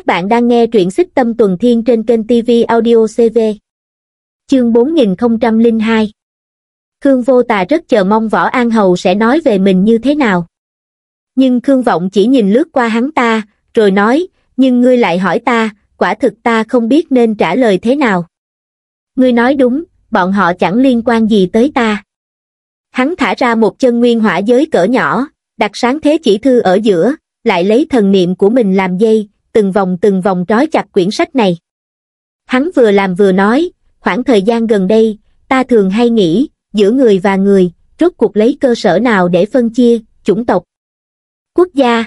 Các bạn đang nghe truyện xích tâm tuần thiên trên kênh TV Audio CV. Chương 4002 Khương Vô Tà rất chờ mong Võ An Hầu sẽ nói về mình như thế nào. Nhưng Khương Vọng chỉ nhìn lướt qua hắn ta, rồi nói, nhưng ngươi lại hỏi ta, quả thực ta không biết nên trả lời thế nào. Ngươi nói đúng, bọn họ chẳng liên quan gì tới ta. Hắn thả ra một chân nguyên hỏa giới cỡ nhỏ, đặt sáng thế chỉ thư ở giữa, lại lấy thần niệm của mình làm dây, từng vòng từng vòng trói chặt quyển sách này. Hắn vừa làm vừa nói, khoảng thời gian gần đây, ta thường hay nghĩ, giữa người và người, rốt cuộc lấy cơ sở nào để phân chia, chủng tộc, quốc gia,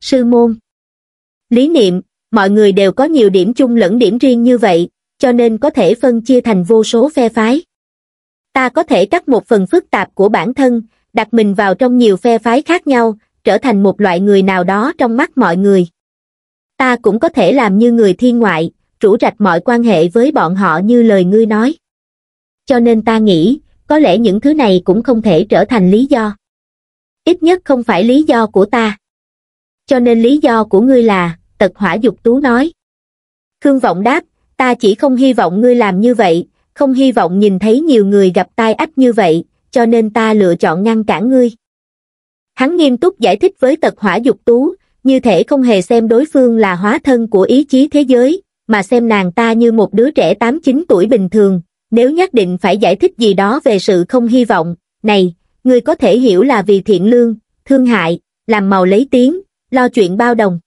sư môn, lý niệm, mọi người đều có nhiều điểm chung lẫn điểm riêng như vậy, cho nên có thể phân chia thành vô số phe phái. Ta có thể cắt một phần phức tạp của bản thân, đặt mình vào trong nhiều phe phái khác nhau, trở thành một loại người nào đó trong mắt mọi người ta cũng có thể làm như người thiên ngoại rủ rạch mọi quan hệ với bọn họ như lời ngươi nói cho nên ta nghĩ có lẽ những thứ này cũng không thể trở thành lý do ít nhất không phải lý do của ta cho nên lý do của ngươi là tật hỏa dục tú nói khương vọng đáp ta chỉ không hy vọng ngươi làm như vậy không hy vọng nhìn thấy nhiều người gặp tai ách như vậy cho nên ta lựa chọn ngăn cản ngươi hắn nghiêm túc giải thích với tật hỏa dục tú như thể không hề xem đối phương là hóa thân của ý chí thế giới, mà xem nàng ta như một đứa trẻ 8-9 tuổi bình thường, nếu nhất định phải giải thích gì đó về sự không hy vọng, này, người có thể hiểu là vì thiện lương, thương hại, làm màu lấy tiếng, lo chuyện bao đồng.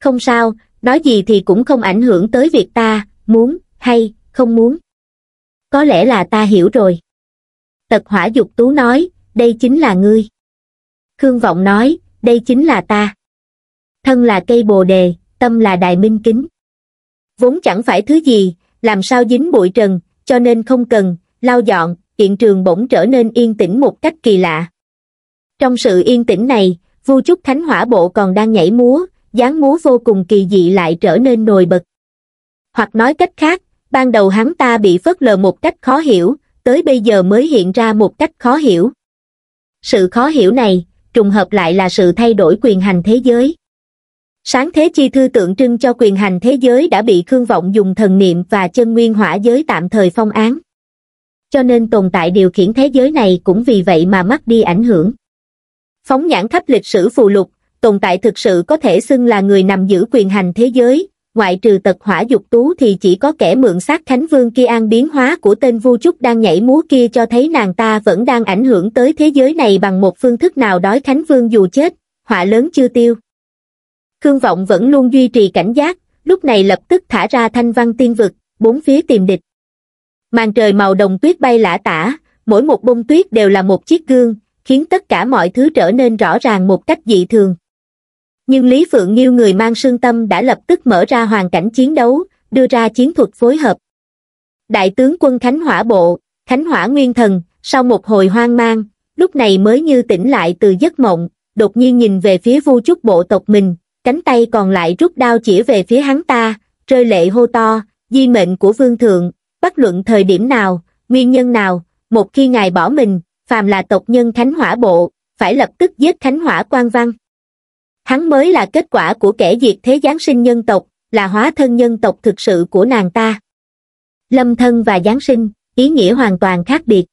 Không sao, nói gì thì cũng không ảnh hưởng tới việc ta, muốn, hay, không muốn. Có lẽ là ta hiểu rồi. Tật hỏa dục tú nói, đây chính là ngươi. Khương Vọng nói, đây chính là ta thân là cây bồ đề, tâm là đài minh kính. Vốn chẳng phải thứ gì, làm sao dính bụi trần, cho nên không cần, lau dọn, hiện trường bỗng trở nên yên tĩnh một cách kỳ lạ. Trong sự yên tĩnh này, Vu Trúc Thánh Hỏa Bộ còn đang nhảy múa, dáng múa vô cùng kỳ dị lại trở nên nồi bật. Hoặc nói cách khác, ban đầu hắn ta bị phớt lờ một cách khó hiểu, tới bây giờ mới hiện ra một cách khó hiểu. Sự khó hiểu này, trùng hợp lại là sự thay đổi quyền hành thế giới sáng thế chi thư tượng trưng cho quyền hành thế giới đã bị khương vọng dùng thần niệm và chân nguyên hỏa giới tạm thời phong án cho nên tồn tại điều khiển thế giới này cũng vì vậy mà mất đi ảnh hưởng phóng nhãn khắp lịch sử phù lục tồn tại thực sự có thể xưng là người nằm giữ quyền hành thế giới ngoại trừ tật hỏa dục tú thì chỉ có kẻ mượn sát khánh vương kia an biến hóa của tên vu trúc đang nhảy múa kia cho thấy nàng ta vẫn đang ảnh hưởng tới thế giới này bằng một phương thức nào đói khánh vương dù chết họa lớn chưa tiêu Khương Vọng vẫn luôn duy trì cảnh giác, lúc này lập tức thả ra thanh văn tiên vực, bốn phía tìm địch. Màn trời màu đồng tuyết bay lả tả, mỗi một bông tuyết đều là một chiếc gương, khiến tất cả mọi thứ trở nên rõ ràng một cách dị thường. Nhưng Lý Phượng Nhiêu người mang sương tâm đã lập tức mở ra hoàn cảnh chiến đấu, đưa ra chiến thuật phối hợp. Đại tướng quân Khánh Hỏa Bộ, Khánh Hỏa Nguyên Thần, sau một hồi hoang mang, lúc này mới như tỉnh lại từ giấc mộng, đột nhiên nhìn về phía vu trúc bộ tộc mình, cánh tay còn lại rút đao chỉ về phía hắn ta, rơi lệ hô to, di mệnh của vương thượng, bất luận thời điểm nào, nguyên nhân nào, một khi ngài bỏ mình, phàm là tộc nhân Khánh Hỏa Bộ, phải lập tức giết Khánh Hỏa Quan Văn. Hắn mới là kết quả của kẻ diệt thế Giáng sinh nhân tộc, là hóa thân nhân tộc thực sự của nàng ta. Lâm thân và Giáng sinh, ý nghĩa hoàn toàn khác biệt.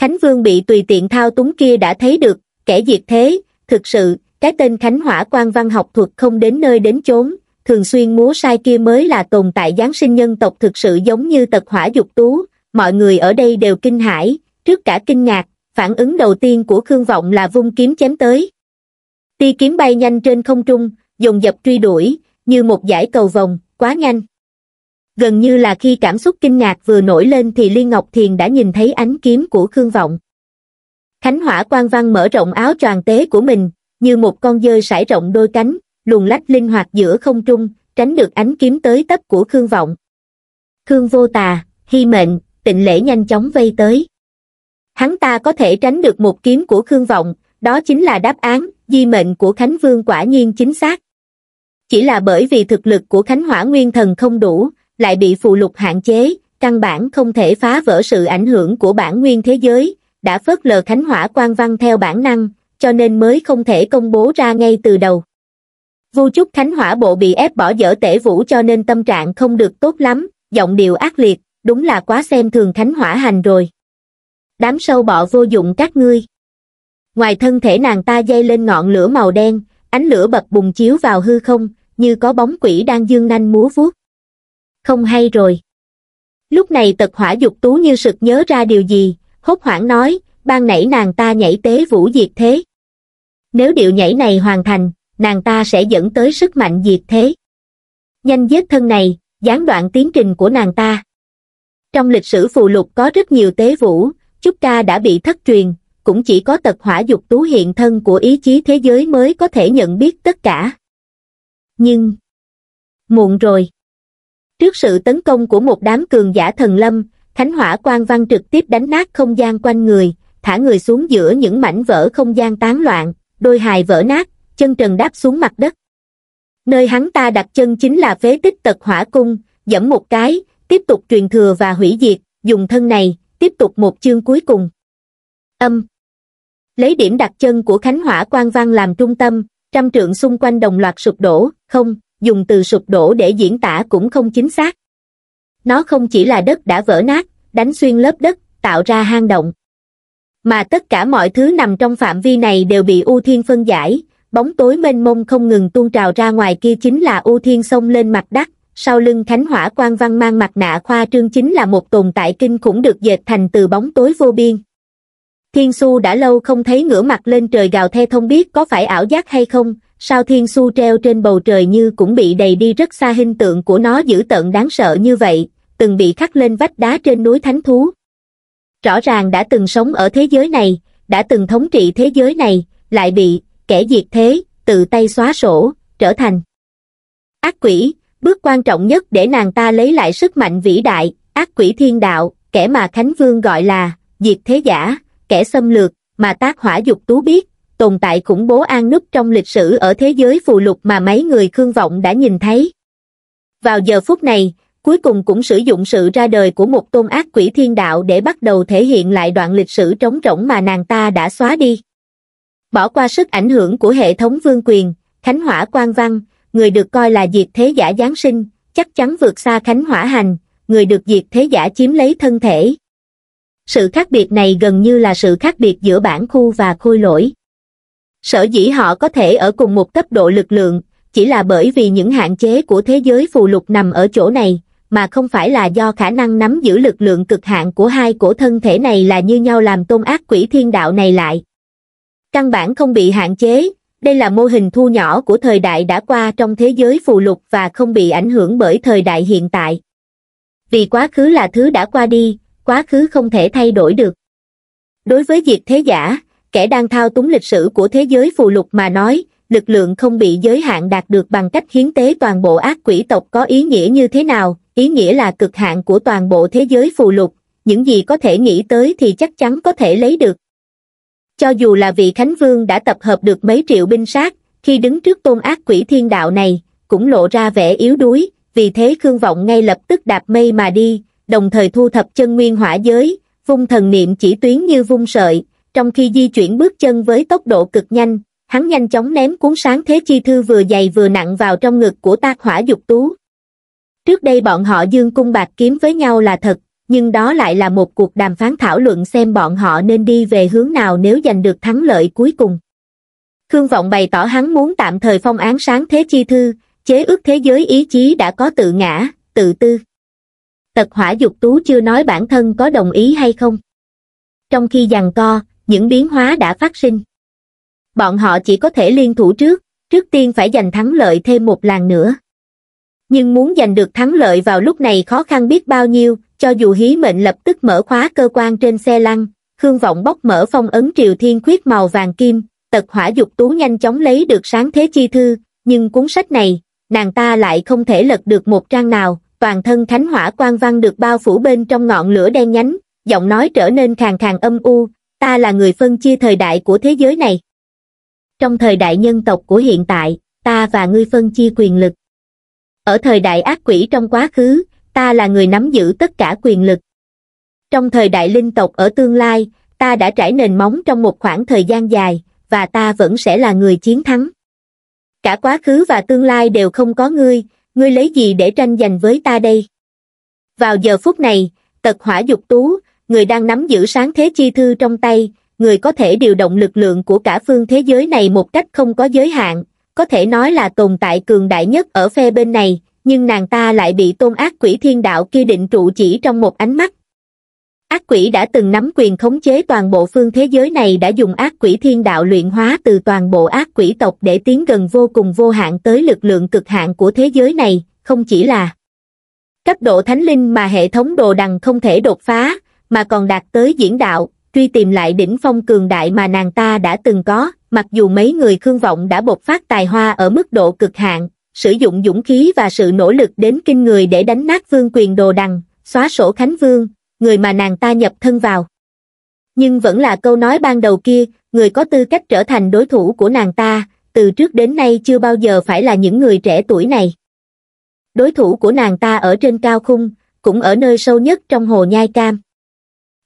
Khánh Vương bị tùy tiện thao túng kia đã thấy được, kẻ diệt thế, thực sự, cái tên Khánh Hỏa quan văn học thuật không đến nơi đến chốn, thường xuyên múa sai kia mới là tồn tại Giáng sinh nhân tộc thực sự giống như tật hỏa dục tú, mọi người ở đây đều kinh hãi, trước cả kinh ngạc, phản ứng đầu tiên của Khương Vọng là vung kiếm chém tới. Ti kiếm bay nhanh trên không trung, dùng dập truy đuổi, như một giải cầu vòng, quá nhanh. Gần như là khi cảm xúc kinh ngạc vừa nổi lên thì Liên Ngọc Thiền đã nhìn thấy ánh kiếm của Khương Vọng. Khánh Hỏa quan Văn mở rộng áo choàng tế của mình, như một con dơi sải rộng đôi cánh luồn lách linh hoạt giữa không trung tránh được ánh kiếm tới tấp của khương vọng khương vô tà hy mệnh tịnh lễ nhanh chóng vây tới hắn ta có thể tránh được một kiếm của khương vọng đó chính là đáp án di mệnh của khánh vương quả nhiên chính xác chỉ là bởi vì thực lực của khánh hỏa nguyên thần không đủ lại bị phụ lục hạn chế căn bản không thể phá vỡ sự ảnh hưởng của bản nguyên thế giới đã phớt lờ khánh hỏa quan văn theo bản năng cho nên mới không thể công bố ra ngay từ đầu vu trúc khánh hỏa bộ bị ép bỏ dở tể vũ cho nên tâm trạng không được tốt lắm giọng điệu ác liệt đúng là quá xem thường khánh hỏa hành rồi đám sâu bọ vô dụng các ngươi ngoài thân thể nàng ta dây lên ngọn lửa màu đen ánh lửa bật bùng chiếu vào hư không như có bóng quỷ đang dương nanh múa vuốt không hay rồi lúc này tật hỏa dục tú như sực nhớ ra điều gì hốt hoảng nói ban nãy nàng ta nhảy tế vũ diệt thế nếu điệu nhảy này hoàn thành, nàng ta sẽ dẫn tới sức mạnh diệt thế. Nhanh giết thân này, gián đoạn tiến trình của nàng ta. Trong lịch sử phù lục có rất nhiều tế vũ, Chúc ca đã bị thất truyền, cũng chỉ có tật hỏa dục tú hiện thân của ý chí thế giới mới có thể nhận biết tất cả. Nhưng, muộn rồi. Trước sự tấn công của một đám cường giả thần lâm, Thánh hỏa quan văn trực tiếp đánh nát không gian quanh người, thả người xuống giữa những mảnh vỡ không gian tán loạn, đôi hài vỡ nát chân trần đáp xuống mặt đất nơi hắn ta đặt chân chính là phế tích tật hỏa cung dẫm một cái tiếp tục truyền thừa và hủy diệt dùng thân này tiếp tục một chương cuối cùng âm lấy điểm đặt chân của khánh hỏa quan văn làm trung tâm trăm trượng xung quanh đồng loạt sụp đổ không dùng từ sụp đổ để diễn tả cũng không chính xác nó không chỉ là đất đã vỡ nát đánh xuyên lớp đất tạo ra hang động mà tất cả mọi thứ nằm trong phạm vi này đều bị U Thiên phân giải, bóng tối mênh mông không ngừng tuôn trào ra ngoài kia chính là U Thiên xông lên mặt đất, sau lưng Khánh Hỏa Quang Văn mang mặt nạ khoa trương chính là một tồn tại kinh khủng được dệt thành từ bóng tối vô biên. Thiên Su đã lâu không thấy ngửa mặt lên trời gào the không biết có phải ảo giác hay không, sao Thiên Su treo trên bầu trời như cũng bị đầy đi rất xa hình tượng của nó dữ tợn đáng sợ như vậy, từng bị khắc lên vách đá trên núi Thánh Thú, rõ ràng đã từng sống ở thế giới này, đã từng thống trị thế giới này, lại bị, kẻ diệt thế, tự tay xóa sổ, trở thành ác quỷ, bước quan trọng nhất để nàng ta lấy lại sức mạnh vĩ đại, ác quỷ thiên đạo, kẻ mà Khánh Vương gọi là diệt thế giả, kẻ xâm lược, mà tác hỏa dục tú biết, tồn tại khủng bố an núp trong lịch sử ở thế giới phù lục mà mấy người khương vọng đã nhìn thấy. Vào giờ phút này, cuối cùng cũng sử dụng sự ra đời của một tôn ác quỷ thiên đạo để bắt đầu thể hiện lại đoạn lịch sử trống rỗng mà nàng ta đã xóa đi. Bỏ qua sức ảnh hưởng của hệ thống vương quyền, Khánh Hỏa quan Văn, người được coi là diệt thế giả Giáng sinh, chắc chắn vượt xa Khánh Hỏa Hành, người được diệt thế giả chiếm lấy thân thể. Sự khác biệt này gần như là sự khác biệt giữa bản khu và khôi lỗi. Sở dĩ họ có thể ở cùng một cấp độ lực lượng, chỉ là bởi vì những hạn chế của thế giới phù lục nằm ở chỗ này, mà không phải là do khả năng nắm giữ lực lượng cực hạn của hai cổ thân thể này là như nhau làm tôn ác quỷ thiên đạo này lại. Căn bản không bị hạn chế, đây là mô hình thu nhỏ của thời đại đã qua trong thế giới phù lục và không bị ảnh hưởng bởi thời đại hiện tại. Vì quá khứ là thứ đã qua đi, quá khứ không thể thay đổi được. Đối với diệt thế giả, kẻ đang thao túng lịch sử của thế giới phù lục mà nói, lực lượng không bị giới hạn đạt được bằng cách hiến tế toàn bộ ác quỷ tộc có ý nghĩa như thế nào, ý nghĩa là cực hạn của toàn bộ thế giới phù lục, những gì có thể nghĩ tới thì chắc chắn có thể lấy được. Cho dù là vị Khánh Vương đã tập hợp được mấy triệu binh sát, khi đứng trước tôn ác quỷ thiên đạo này, cũng lộ ra vẻ yếu đuối, vì thế Khương Vọng ngay lập tức đạp mây mà đi, đồng thời thu thập chân nguyên hỏa giới, vung thần niệm chỉ tuyến như vung sợi, trong khi di chuyển bước chân với tốc độ cực nhanh, hắn nhanh chóng ném cuốn sáng thế chi thư vừa dày vừa nặng vào trong ngực của tác hỏa dục tú trước đây bọn họ dương cung bạc kiếm với nhau là thật nhưng đó lại là một cuộc đàm phán thảo luận xem bọn họ nên đi về hướng nào nếu giành được thắng lợi cuối cùng khương vọng bày tỏ hắn muốn tạm thời phong án sáng thế chi thư chế ước thế giới ý chí đã có tự ngã tự tư tật hỏa dục tú chưa nói bản thân có đồng ý hay không trong khi giằng co những biến hóa đã phát sinh bọn họ chỉ có thể liên thủ trước trước tiên phải giành thắng lợi thêm một làng nữa nhưng muốn giành được thắng lợi vào lúc này khó khăn biết bao nhiêu, cho dù hí mệnh lập tức mở khóa cơ quan trên xe lăn, Khương Vọng bóc mở phong ấn triều thiên khuyết màu vàng kim, tật hỏa dục tú nhanh chóng lấy được sáng thế chi thư, nhưng cuốn sách này, nàng ta lại không thể lật được một trang nào, toàn thân thánh hỏa quang văn được bao phủ bên trong ngọn lửa đen nhánh, giọng nói trở nên khàn khàn âm u, ta là người phân chia thời đại của thế giới này. Trong thời đại nhân tộc của hiện tại, ta và ngươi phân chia quyền lực, ở thời đại ác quỷ trong quá khứ, ta là người nắm giữ tất cả quyền lực. Trong thời đại linh tộc ở tương lai, ta đã trải nền móng trong một khoảng thời gian dài, và ta vẫn sẽ là người chiến thắng. Cả quá khứ và tương lai đều không có ngươi, ngươi lấy gì để tranh giành với ta đây? Vào giờ phút này, tật hỏa dục tú, người đang nắm giữ sáng thế chi thư trong tay, người có thể điều động lực lượng của cả phương thế giới này một cách không có giới hạn, có thể nói là tồn tại cường đại nhất ở phe bên này nhưng nàng ta lại bị tôn ác quỷ thiên đạo kia định trụ chỉ trong một ánh mắt ác quỷ đã từng nắm quyền khống chế toàn bộ phương thế giới này đã dùng ác quỷ thiên đạo luyện hóa từ toàn bộ ác quỷ tộc để tiến gần vô cùng vô hạn tới lực lượng cực hạn của thế giới này không chỉ là cấp độ thánh linh mà hệ thống đồ đằng không thể đột phá mà còn đạt tới diễn đạo truy tìm lại đỉnh phong cường đại mà nàng ta đã từng có mặc dù mấy người khương vọng đã bộc phát tài hoa ở mức độ cực hạn, sử dụng dũng khí và sự nỗ lực đến kinh người để đánh nát vương quyền đồ đằng, xóa sổ Khánh Vương, người mà nàng ta nhập thân vào. Nhưng vẫn là câu nói ban đầu kia, người có tư cách trở thành đối thủ của nàng ta, từ trước đến nay chưa bao giờ phải là những người trẻ tuổi này. Đối thủ của nàng ta ở trên cao khung, cũng ở nơi sâu nhất trong hồ Nhai Cam.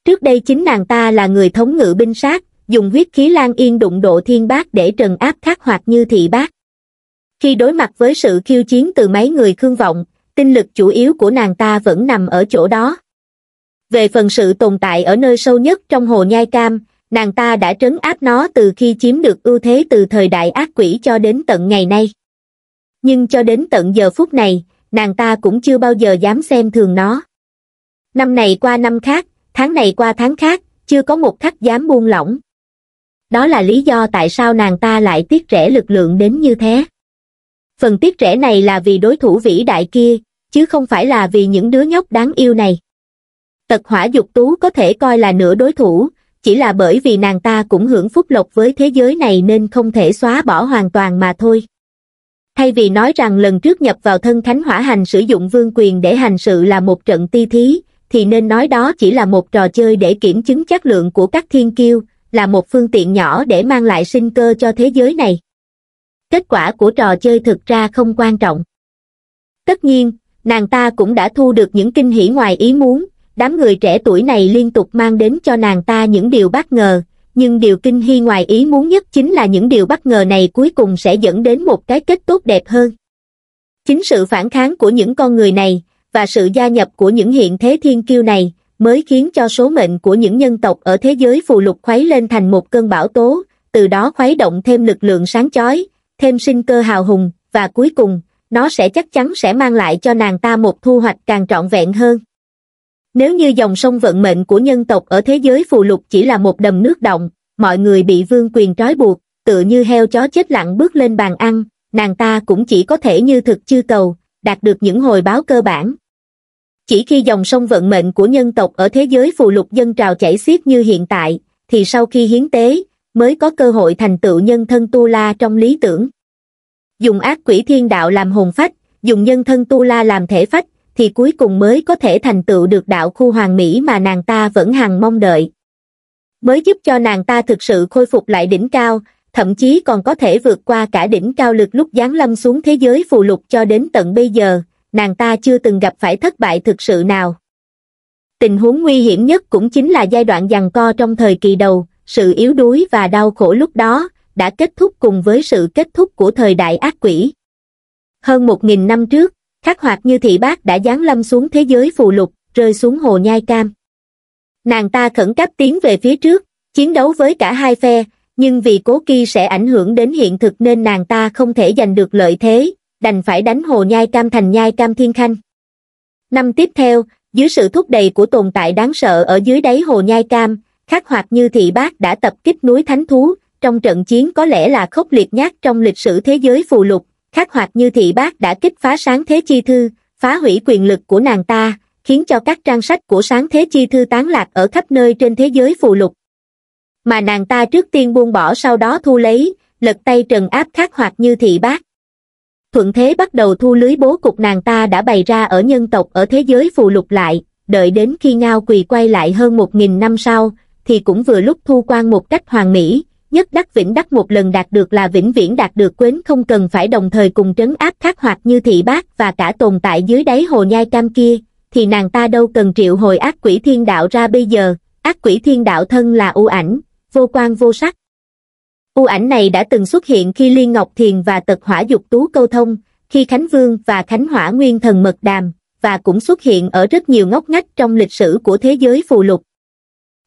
Trước đây chính nàng ta là người thống ngự binh sát, dùng huyết khí lan yên đụng độ thiên bác để trần áp khắc hoạt như thị bác. Khi đối mặt với sự khiêu chiến từ mấy người khương vọng, tinh lực chủ yếu của nàng ta vẫn nằm ở chỗ đó. Về phần sự tồn tại ở nơi sâu nhất trong hồ nhai cam, nàng ta đã trấn áp nó từ khi chiếm được ưu thế từ thời đại ác quỷ cho đến tận ngày nay. Nhưng cho đến tận giờ phút này, nàng ta cũng chưa bao giờ dám xem thường nó. Năm này qua năm khác, tháng này qua tháng khác, chưa có một khắc dám buông lỏng đó là lý do tại sao nàng ta lại tiết rẽ lực lượng đến như thế. Phần tiết rẽ này là vì đối thủ vĩ đại kia, chứ không phải là vì những đứa nhóc đáng yêu này. Tật hỏa dục tú có thể coi là nửa đối thủ, chỉ là bởi vì nàng ta cũng hưởng phúc lộc với thế giới này nên không thể xóa bỏ hoàn toàn mà thôi. Thay vì nói rằng lần trước nhập vào thân thánh hỏa hành sử dụng vương quyền để hành sự là một trận ti thí, thì nên nói đó chỉ là một trò chơi để kiểm chứng chất lượng của các thiên kiêu, là một phương tiện nhỏ để mang lại sinh cơ cho thế giới này. Kết quả của trò chơi thực ra không quan trọng. Tất nhiên, nàng ta cũng đã thu được những kinh hỉ ngoài ý muốn, đám người trẻ tuổi này liên tục mang đến cho nàng ta những điều bất ngờ, nhưng điều kinh hỉ ngoài ý muốn nhất chính là những điều bất ngờ này cuối cùng sẽ dẫn đến một cái kết tốt đẹp hơn. Chính sự phản kháng của những con người này và sự gia nhập của những hiện thế thiên kiêu này mới khiến cho số mệnh của những nhân tộc ở thế giới phù lục khuấy lên thành một cơn bão tố, từ đó khuấy động thêm lực lượng sáng chói, thêm sinh cơ hào hùng, và cuối cùng, nó sẽ chắc chắn sẽ mang lại cho nàng ta một thu hoạch càng trọn vẹn hơn. Nếu như dòng sông vận mệnh của nhân tộc ở thế giới phù lục chỉ là một đầm nước động, mọi người bị vương quyền trói buộc, tựa như heo chó chết lặng bước lên bàn ăn, nàng ta cũng chỉ có thể như thực chư cầu, đạt được những hồi báo cơ bản, chỉ khi dòng sông vận mệnh của nhân tộc ở thế giới phù lục dân trào chảy xiết như hiện tại, thì sau khi hiến tế, mới có cơ hội thành tựu nhân thân tu la trong lý tưởng. Dùng ác quỷ thiên đạo làm hồn phách, dùng nhân thân tu la làm thể phách, thì cuối cùng mới có thể thành tựu được đạo khu hoàng mỹ mà nàng ta vẫn hằng mong đợi. Mới giúp cho nàng ta thực sự khôi phục lại đỉnh cao, thậm chí còn có thể vượt qua cả đỉnh cao lực lúc giáng lâm xuống thế giới phù lục cho đến tận bây giờ, nàng ta chưa từng gặp phải thất bại thực sự nào tình huống nguy hiểm nhất cũng chính là giai đoạn giằng co trong thời kỳ đầu sự yếu đuối và đau khổ lúc đó đã kết thúc cùng với sự kết thúc của thời đại ác quỷ hơn một nghìn năm trước khắc hoạt như thị bác đã giáng lâm xuống thế giới phù lục rơi xuống hồ nhai cam nàng ta khẩn cấp tiến về phía trước chiến đấu với cả hai phe nhưng vì cố kỳ sẽ ảnh hưởng đến hiện thực nên nàng ta không thể giành được lợi thế đành phải đánh hồ nhai cam thành nhai cam thiên khanh. Năm tiếp theo, dưới sự thúc đẩy của tồn tại đáng sợ ở dưới đáy hồ nhai cam, khắc hoạt như thị bác đã tập kích núi Thánh Thú, trong trận chiến có lẽ là khốc liệt nhất trong lịch sử thế giới phù lục, khắc hoạt như thị bác đã kích phá sáng thế chi thư, phá hủy quyền lực của nàng ta, khiến cho các trang sách của sáng thế chi thư tán lạc ở khắp nơi trên thế giới phù lục. Mà nàng ta trước tiên buông bỏ sau đó thu lấy, lật tay trần áp khắc hoạt như thị bác thuận thế bắt đầu thu lưới bố cục nàng ta đã bày ra ở nhân tộc ở thế giới phù lục lại, đợi đến khi ngao quỳ quay lại hơn một nghìn năm sau, thì cũng vừa lúc thu quan một cách hoàn mỹ, nhất đắc vĩnh đắc một lần đạt được là vĩnh viễn đạt được quến không cần phải đồng thời cùng trấn áp khắc hoạt như thị bác và cả tồn tại dưới đáy hồ nhai cam kia, thì nàng ta đâu cần triệu hồi ác quỷ thiên đạo ra bây giờ, ác quỷ thiên đạo thân là u ảnh, vô quan vô sắc, U ảnh này đã từng xuất hiện khi Liên Ngọc Thiền và Tật Hỏa Dục Tú câu thông, khi Khánh Vương và Khánh Hỏa Nguyên Thần mật đàm, và cũng xuất hiện ở rất nhiều ngóc ngách trong lịch sử của thế giới phù lục.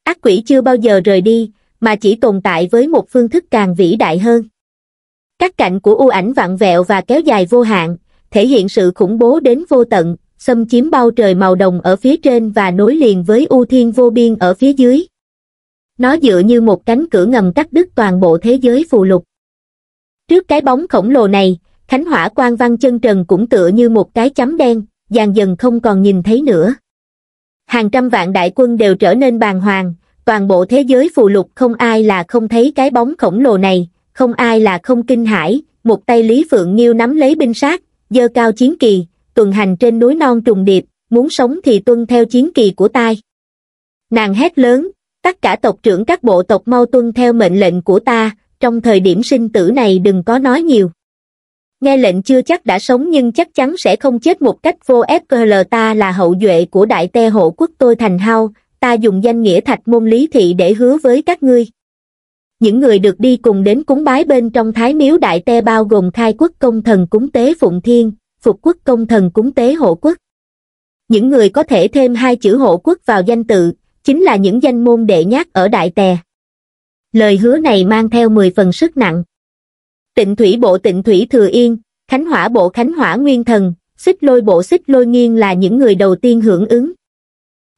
Ác quỷ chưa bao giờ rời đi, mà chỉ tồn tại với một phương thức càng vĩ đại hơn. Các cạnh của u ảnh vặn vẹo và kéo dài vô hạn, thể hiện sự khủng bố đến vô tận, xâm chiếm bao trời màu đồng ở phía trên và nối liền với u thiên vô biên ở phía dưới nó dựa như một cánh cửa ngầm cắt đứt toàn bộ thế giới phù lục. Trước cái bóng khổng lồ này, Khánh Hỏa quan Văn chân trần cũng tựa như một cái chấm đen, dàn dần không còn nhìn thấy nữa. Hàng trăm vạn đại quân đều trở nên bàng hoàng, toàn bộ thế giới phù lục không ai là không thấy cái bóng khổng lồ này, không ai là không kinh hãi. một tay Lý Phượng Nghiêu nắm lấy binh sát, dơ cao chiến kỳ, tuần hành trên núi non trùng điệp, muốn sống thì tuân theo chiến kỳ của tai. Nàng hét lớn, tất cả tộc trưởng các bộ tộc mau tuân theo mệnh lệnh của ta, trong thời điểm sinh tử này đừng có nói nhiều. Nghe lệnh chưa chắc đã sống nhưng chắc chắn sẽ không chết một cách vô ép FKL ta là hậu duệ của đại te hộ quốc tôi thành hao, ta dùng danh nghĩa thạch môn lý thị để hứa với các ngươi. Những người được đi cùng đến cúng bái bên trong thái miếu đại te bao gồm khai quốc công thần cúng tế phụng thiên, phục quốc công thần cúng tế hộ quốc. Những người có thể thêm hai chữ hộ quốc vào danh tự, chính là những danh môn đệ nhát ở Đại Tè. Lời hứa này mang theo 10 phần sức nặng. Tịnh thủy bộ tịnh thủy thừa yên, khánh hỏa bộ khánh hỏa nguyên thần, xích lôi bộ xích lôi nghiêng là những người đầu tiên hưởng ứng.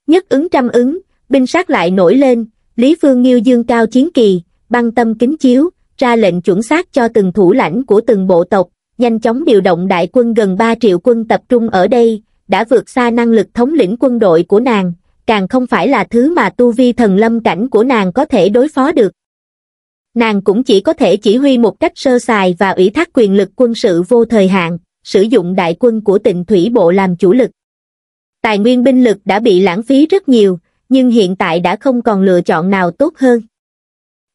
Nhất ứng trăm ứng, binh sát lại nổi lên, Lý Phương Nghiêu dương cao chiến kỳ, băng tâm kính chiếu, ra lệnh chuẩn xác cho từng thủ lãnh của từng bộ tộc, nhanh chóng điều động đại quân gần 3 triệu quân tập trung ở đây, đã vượt xa năng lực thống lĩnh quân đội của nàng, càng không phải là thứ mà tu vi thần lâm cảnh của nàng có thể đối phó được. Nàng cũng chỉ có thể chỉ huy một cách sơ sài và ủy thác quyền lực quân sự vô thời hạn, sử dụng đại quân của tịnh thủy bộ làm chủ lực. Tài nguyên binh lực đã bị lãng phí rất nhiều, nhưng hiện tại đã không còn lựa chọn nào tốt hơn.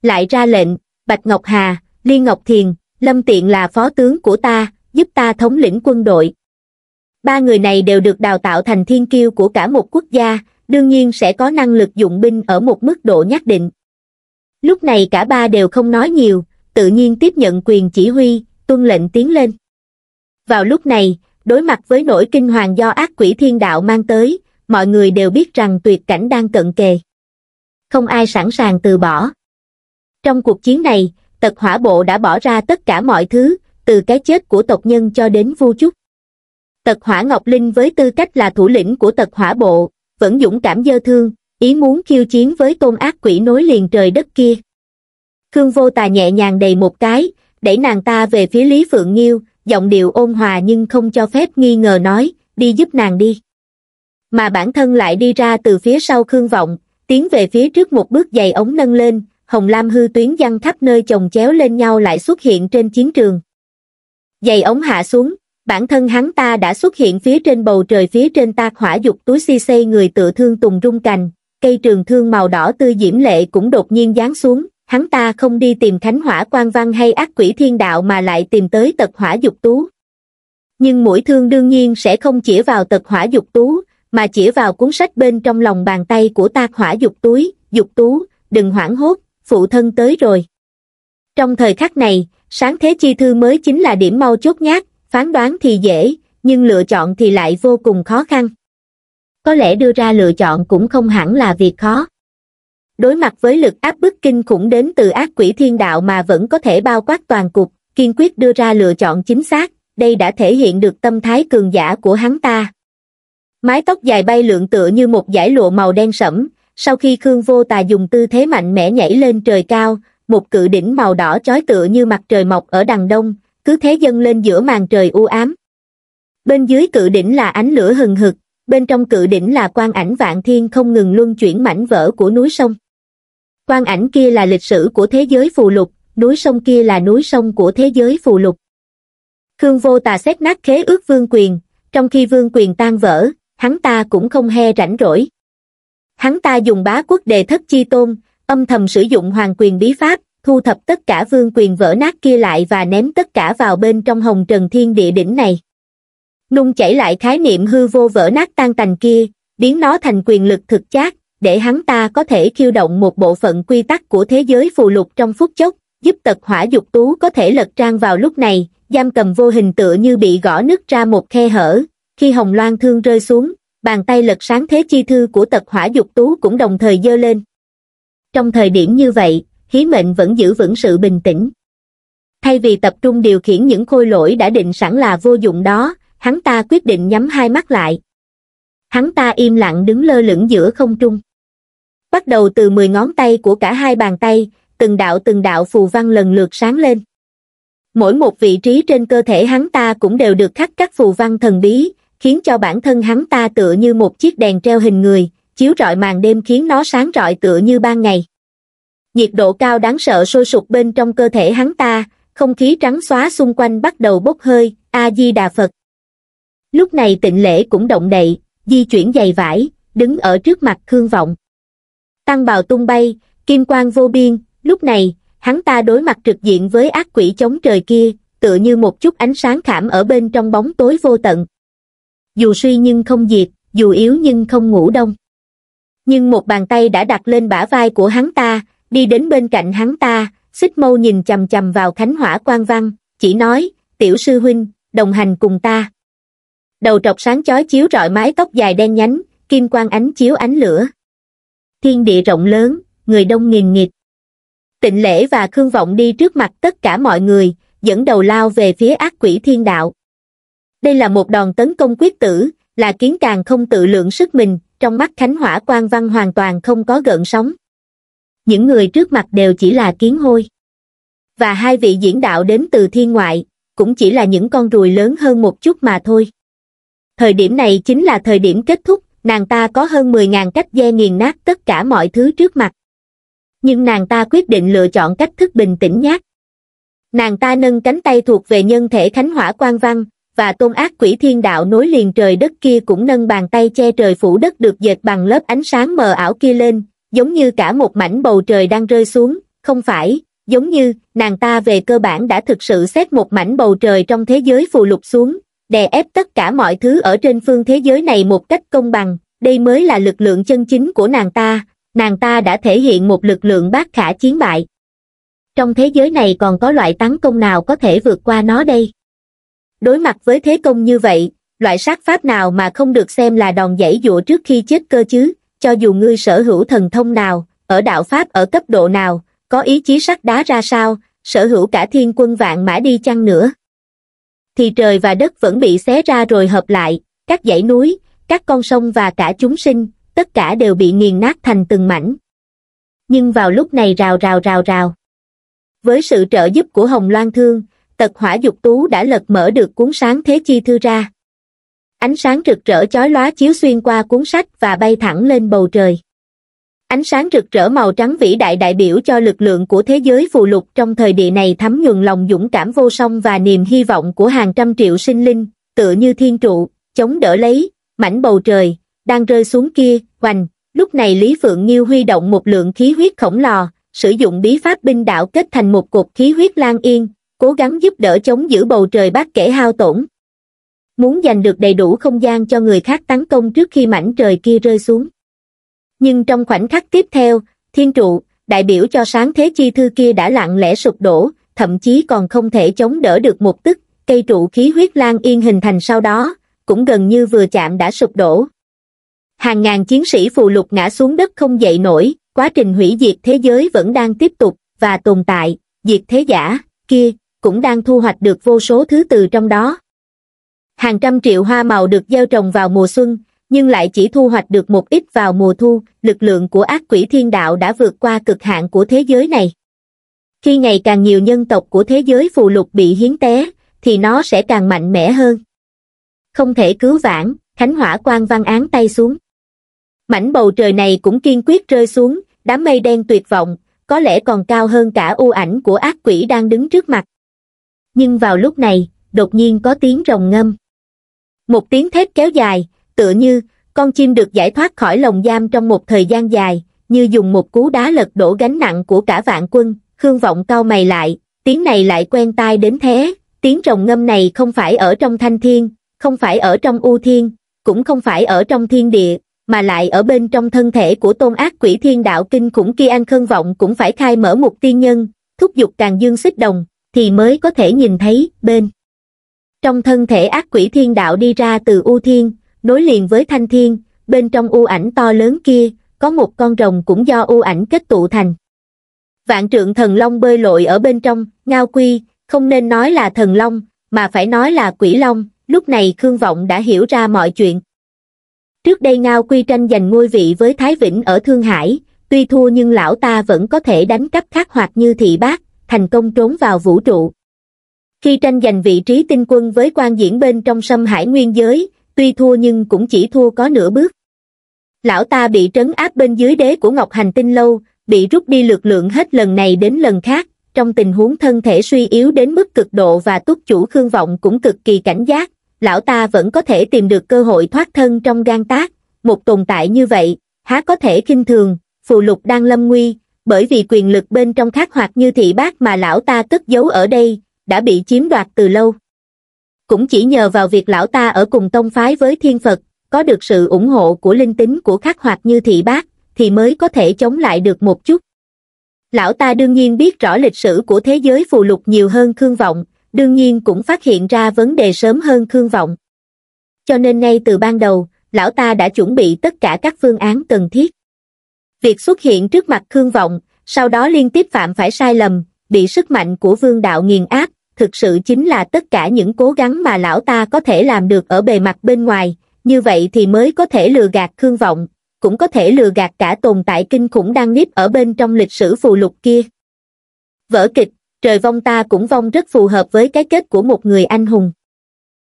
Lại ra lệnh, Bạch Ngọc Hà, Liên Ngọc Thiền, Lâm Tiện là phó tướng của ta, giúp ta thống lĩnh quân đội. Ba người này đều được đào tạo thành thiên kiêu của cả một quốc gia, đương nhiên sẽ có năng lực dụng binh ở một mức độ nhất định. Lúc này cả ba đều không nói nhiều, tự nhiên tiếp nhận quyền chỉ huy, tuân lệnh tiến lên. Vào lúc này, đối mặt với nỗi kinh hoàng do ác quỷ thiên đạo mang tới, mọi người đều biết rằng tuyệt cảnh đang cận kề. Không ai sẵn sàng từ bỏ. Trong cuộc chiến này, tật hỏa bộ đã bỏ ra tất cả mọi thứ, từ cái chết của tộc nhân cho đến vu trúc, Tật hỏa Ngọc Linh với tư cách là thủ lĩnh của tật hỏa bộ, vẫn dũng cảm dơ thương, ý muốn khiêu chiến với tôn ác quỷ nối liền trời đất kia. Khương Vô Tà nhẹ nhàng đầy một cái, đẩy nàng ta về phía Lý Phượng Nghiêu, giọng điệu ôn hòa nhưng không cho phép nghi ngờ nói, đi giúp nàng đi. Mà bản thân lại đi ra từ phía sau Khương Vọng, tiến về phía trước một bước giày ống nâng lên, hồng lam hư tuyến văng khắp nơi chồng chéo lên nhau lại xuất hiện trên chiến trường. Giày ống hạ xuống, bản thân hắn ta đã xuất hiện phía trên bầu trời phía trên ta hỏa dục túi si xây người tựa thương tùng rung cành, cây trường thương màu đỏ tươi diễm lệ cũng đột nhiên giáng xuống, hắn ta không đi tìm thánh hỏa quan văn hay ác quỷ thiên đạo mà lại tìm tới tật hỏa dục tú. Nhưng mũi thương đương nhiên sẽ không chỉ vào tật hỏa dục tú, mà chỉ vào cuốn sách bên trong lòng bàn tay của ta hỏa dục túi, dục tú, đừng hoảng hốt, phụ thân tới rồi. Trong thời khắc này, sáng thế chi thư mới chính là điểm mau chốt nhát, phán đoán thì dễ nhưng lựa chọn thì lại vô cùng khó khăn có lẽ đưa ra lựa chọn cũng không hẳn là việc khó đối mặt với lực áp bức kinh khủng đến từ ác quỷ thiên đạo mà vẫn có thể bao quát toàn cục kiên quyết đưa ra lựa chọn chính xác đây đã thể hiện được tâm thái cường giả của hắn ta mái tóc dài bay lượn tựa như một dải lụa màu đen sẫm sau khi khương vô tà dùng tư thế mạnh mẽ nhảy lên trời cao một cự đỉnh màu đỏ chói tựa như mặt trời mọc ở đằng đông cứ thế dâng lên giữa màn trời u ám bên dưới cự đỉnh là ánh lửa hừng hực bên trong cự đỉnh là quan ảnh vạn thiên không ngừng luân chuyển mảnh vỡ của núi sông quan ảnh kia là lịch sử của thế giới phù lục núi sông kia là núi sông của thế giới phù lục khương vô tà xét nát khế ước vương quyền trong khi vương quyền tan vỡ hắn ta cũng không he rảnh rỗi hắn ta dùng bá quốc đề thất chi tôn âm thầm sử dụng hoàng quyền bí pháp thu thập tất cả vương quyền vỡ nát kia lại và ném tất cả vào bên trong hồng trần thiên địa đỉnh này. Nung chảy lại khái niệm hư vô vỡ nát tan tành kia, biến nó thành quyền lực thực chất để hắn ta có thể khiêu động một bộ phận quy tắc của thế giới phù lục trong phút chốc, giúp tật hỏa dục tú có thể lật trang vào lúc này, giam cầm vô hình tựa như bị gõ nứt ra một khe hở, khi hồng loan thương rơi xuống, bàn tay lật sáng thế chi thư của tật hỏa dục tú cũng đồng thời dơ lên. Trong thời điểm như vậy, Hí Mệnh vẫn giữ vững sự bình tĩnh. Thay vì tập trung điều khiển những khôi lỗi đã định sẵn là vô dụng đó, hắn ta quyết định nhắm hai mắt lại. Hắn ta im lặng đứng lơ lửng giữa không trung. Bắt đầu từ 10 ngón tay của cả hai bàn tay, từng đạo từng đạo phù văn lần lượt sáng lên. Mỗi một vị trí trên cơ thể hắn ta cũng đều được khắc các phù văn thần bí, khiến cho bản thân hắn ta tựa như một chiếc đèn treo hình người, chiếu rọi màn đêm khiến nó sáng rọi tựa như ban ngày nhiệt độ cao đáng sợ sôi sục bên trong cơ thể hắn ta không khí trắng xóa xung quanh bắt đầu bốc hơi a di đà phật lúc này tịnh lễ cũng động đậy di chuyển dày vải đứng ở trước mặt khương vọng tăng bào tung bay kim quang vô biên lúc này hắn ta đối mặt trực diện với ác quỷ chống trời kia tựa như một chút ánh sáng khảm ở bên trong bóng tối vô tận dù suy nhưng không diệt dù yếu nhưng không ngủ đông nhưng một bàn tay đã đặt lên bả vai của hắn ta đi đến bên cạnh hắn ta xích mâu nhìn chầm chầm vào khánh hỏa quan văn chỉ nói tiểu sư huynh đồng hành cùng ta đầu trọc sáng chói chiếu rọi mái tóc dài đen nhánh kim quang ánh chiếu ánh lửa thiên địa rộng lớn người đông nghìn nghịt tịnh lễ và khương vọng đi trước mặt tất cả mọi người dẫn đầu lao về phía ác quỷ thiên đạo đây là một đòn tấn công quyết tử là kiến càng không tự lượng sức mình trong mắt khánh hỏa quan văn hoàn toàn không có gợn sóng những người trước mặt đều chỉ là kiến hôi. Và hai vị diễn đạo đến từ thiên ngoại, cũng chỉ là những con ruồi lớn hơn một chút mà thôi. Thời điểm này chính là thời điểm kết thúc, nàng ta có hơn 10.000 cách dè nghiền nát tất cả mọi thứ trước mặt. Nhưng nàng ta quyết định lựa chọn cách thức bình tĩnh nhát. Nàng ta nâng cánh tay thuộc về nhân thể Khánh Hỏa quan Văn, và tôn ác quỷ thiên đạo nối liền trời đất kia cũng nâng bàn tay che trời phủ đất được dệt bằng lớp ánh sáng mờ ảo kia lên, giống như cả một mảnh bầu trời đang rơi xuống, không phải, giống như, nàng ta về cơ bản đã thực sự xét một mảnh bầu trời trong thế giới phù lục xuống, đè ép tất cả mọi thứ ở trên phương thế giới này một cách công bằng, đây mới là lực lượng chân chính của nàng ta, nàng ta đã thể hiện một lực lượng bác khả chiến bại. Trong thế giới này còn có loại tấn công nào có thể vượt qua nó đây? Đối mặt với thế công như vậy, loại sát pháp nào mà không được xem là đòn dãy dụa trước khi chết cơ chứ, cho dù ngươi sở hữu thần thông nào, ở đạo Pháp ở cấp độ nào, có ý chí sắt đá ra sao, sở hữu cả thiên quân vạn mã đi chăng nữa. Thì trời và đất vẫn bị xé ra rồi hợp lại, các dãy núi, các con sông và cả chúng sinh, tất cả đều bị nghiền nát thành từng mảnh. Nhưng vào lúc này rào rào rào rào. Với sự trợ giúp của Hồng Loan Thương, tật hỏa dục tú đã lật mở được cuốn sáng thế chi thư ra ánh sáng rực rỡ chói lóa chiếu xuyên qua cuốn sách và bay thẳng lên bầu trời. Ánh sáng rực rỡ màu trắng vĩ đại đại biểu cho lực lượng của thế giới phù lục trong thời địa này thấm nhuần lòng dũng cảm vô song và niềm hy vọng của hàng trăm triệu sinh linh, tựa như thiên trụ, chống đỡ lấy, mảnh bầu trời, đang rơi xuống kia, hoành. Lúc này Lý Phượng Nhiêu huy động một lượng khí huyết khổng lồ, sử dụng bí pháp binh đạo kết thành một cục khí huyết lan yên, cố gắng giúp đỡ chống giữ bầu trời bát kể hao tổn muốn giành được đầy đủ không gian cho người khác tấn công trước khi mảnh trời kia rơi xuống. Nhưng trong khoảnh khắc tiếp theo, thiên trụ, đại biểu cho sáng thế chi thư kia đã lặng lẽ sụp đổ, thậm chí còn không thể chống đỡ được một tức, cây trụ khí huyết lan yên hình thành sau đó, cũng gần như vừa chạm đã sụp đổ. Hàng ngàn chiến sĩ phù lục ngã xuống đất không dậy nổi, quá trình hủy diệt thế giới vẫn đang tiếp tục, và tồn tại, diệt thế giả, kia, cũng đang thu hoạch được vô số thứ từ trong đó hàng trăm triệu hoa màu được gieo trồng vào mùa xuân, nhưng lại chỉ thu hoạch được một ít vào mùa thu, lực lượng của ác quỷ thiên đạo đã vượt qua cực hạn của thế giới này. Khi ngày càng nhiều nhân tộc của thế giới phù lục bị hiến té, thì nó sẽ càng mạnh mẽ hơn. Không thể cứu vãn, Khánh Hỏa quan văn án tay xuống. Mảnh bầu trời này cũng kiên quyết rơi xuống, đám mây đen tuyệt vọng, có lẽ còn cao hơn cả u ảnh của ác quỷ đang đứng trước mặt. Nhưng vào lúc này, đột nhiên có tiếng rồng ngâm. Một tiếng thét kéo dài, tựa như, con chim được giải thoát khỏi lồng giam trong một thời gian dài, như dùng một cú đá lật đổ gánh nặng của cả vạn quân, Khương Vọng cao mày lại, tiếng này lại quen tai đến thế, tiếng rồng ngâm này không phải ở trong thanh thiên, không phải ở trong u thiên, cũng không phải ở trong thiên địa, mà lại ở bên trong thân thể của tôn ác quỷ thiên đạo kinh khủng kia an Khương Vọng cũng phải khai mở một tiên nhân, thúc giục càng dương xích đồng, thì mới có thể nhìn thấy bên trong thân thể ác quỷ thiên đạo đi ra từ U Thiên, nối liền với Thanh Thiên, bên trong U ảnh to lớn kia, có một con rồng cũng do U ảnh kết tụ thành. Vạn trượng thần long bơi lội ở bên trong, ngao quy, không nên nói là thần long, mà phải nói là quỷ long, lúc này Khương Vọng đã hiểu ra mọi chuyện. Trước đây Ngao Quy tranh giành ngôi vị với Thái Vĩnh ở Thương Hải, tuy thua nhưng lão ta vẫn có thể đánh cắp khắc hoạt như thị bác, thành công trốn vào vũ trụ khi tranh giành vị trí tinh quân với quan diễn bên trong sâm hải nguyên giới, tuy thua nhưng cũng chỉ thua có nửa bước. Lão ta bị trấn áp bên dưới đế của Ngọc Hành Tinh lâu, bị rút đi lực lượng hết lần này đến lần khác, trong tình huống thân thể suy yếu đến mức cực độ và túc chủ khương vọng cũng cực kỳ cảnh giác, lão ta vẫn có thể tìm được cơ hội thoát thân trong gan tác, một tồn tại như vậy, há có thể kinh thường, phù lục đang lâm nguy, bởi vì quyền lực bên trong khắc hoạt như thị bác mà lão ta cất giấu ở đây, đã bị chiếm đoạt từ lâu cũng chỉ nhờ vào việc lão ta ở cùng tông phái với thiên phật có được sự ủng hộ của linh tính của khắc hoạt như thị bác thì mới có thể chống lại được một chút lão ta đương nhiên biết rõ lịch sử của thế giới phù lục nhiều hơn khương vọng đương nhiên cũng phát hiện ra vấn đề sớm hơn khương vọng cho nên ngay từ ban đầu lão ta đã chuẩn bị tất cả các phương án cần thiết việc xuất hiện trước mặt khương vọng sau đó liên tiếp phạm phải sai lầm bị sức mạnh của vương đạo nghiền áp thực sự chính là tất cả những cố gắng mà lão ta có thể làm được ở bề mặt bên ngoài, như vậy thì mới có thể lừa gạt Khương Vọng, cũng có thể lừa gạt cả tồn tại kinh khủng đang nếp ở bên trong lịch sử phù lục kia. Vở kịch, trời vong ta cũng vong rất phù hợp với cái kết của một người anh hùng.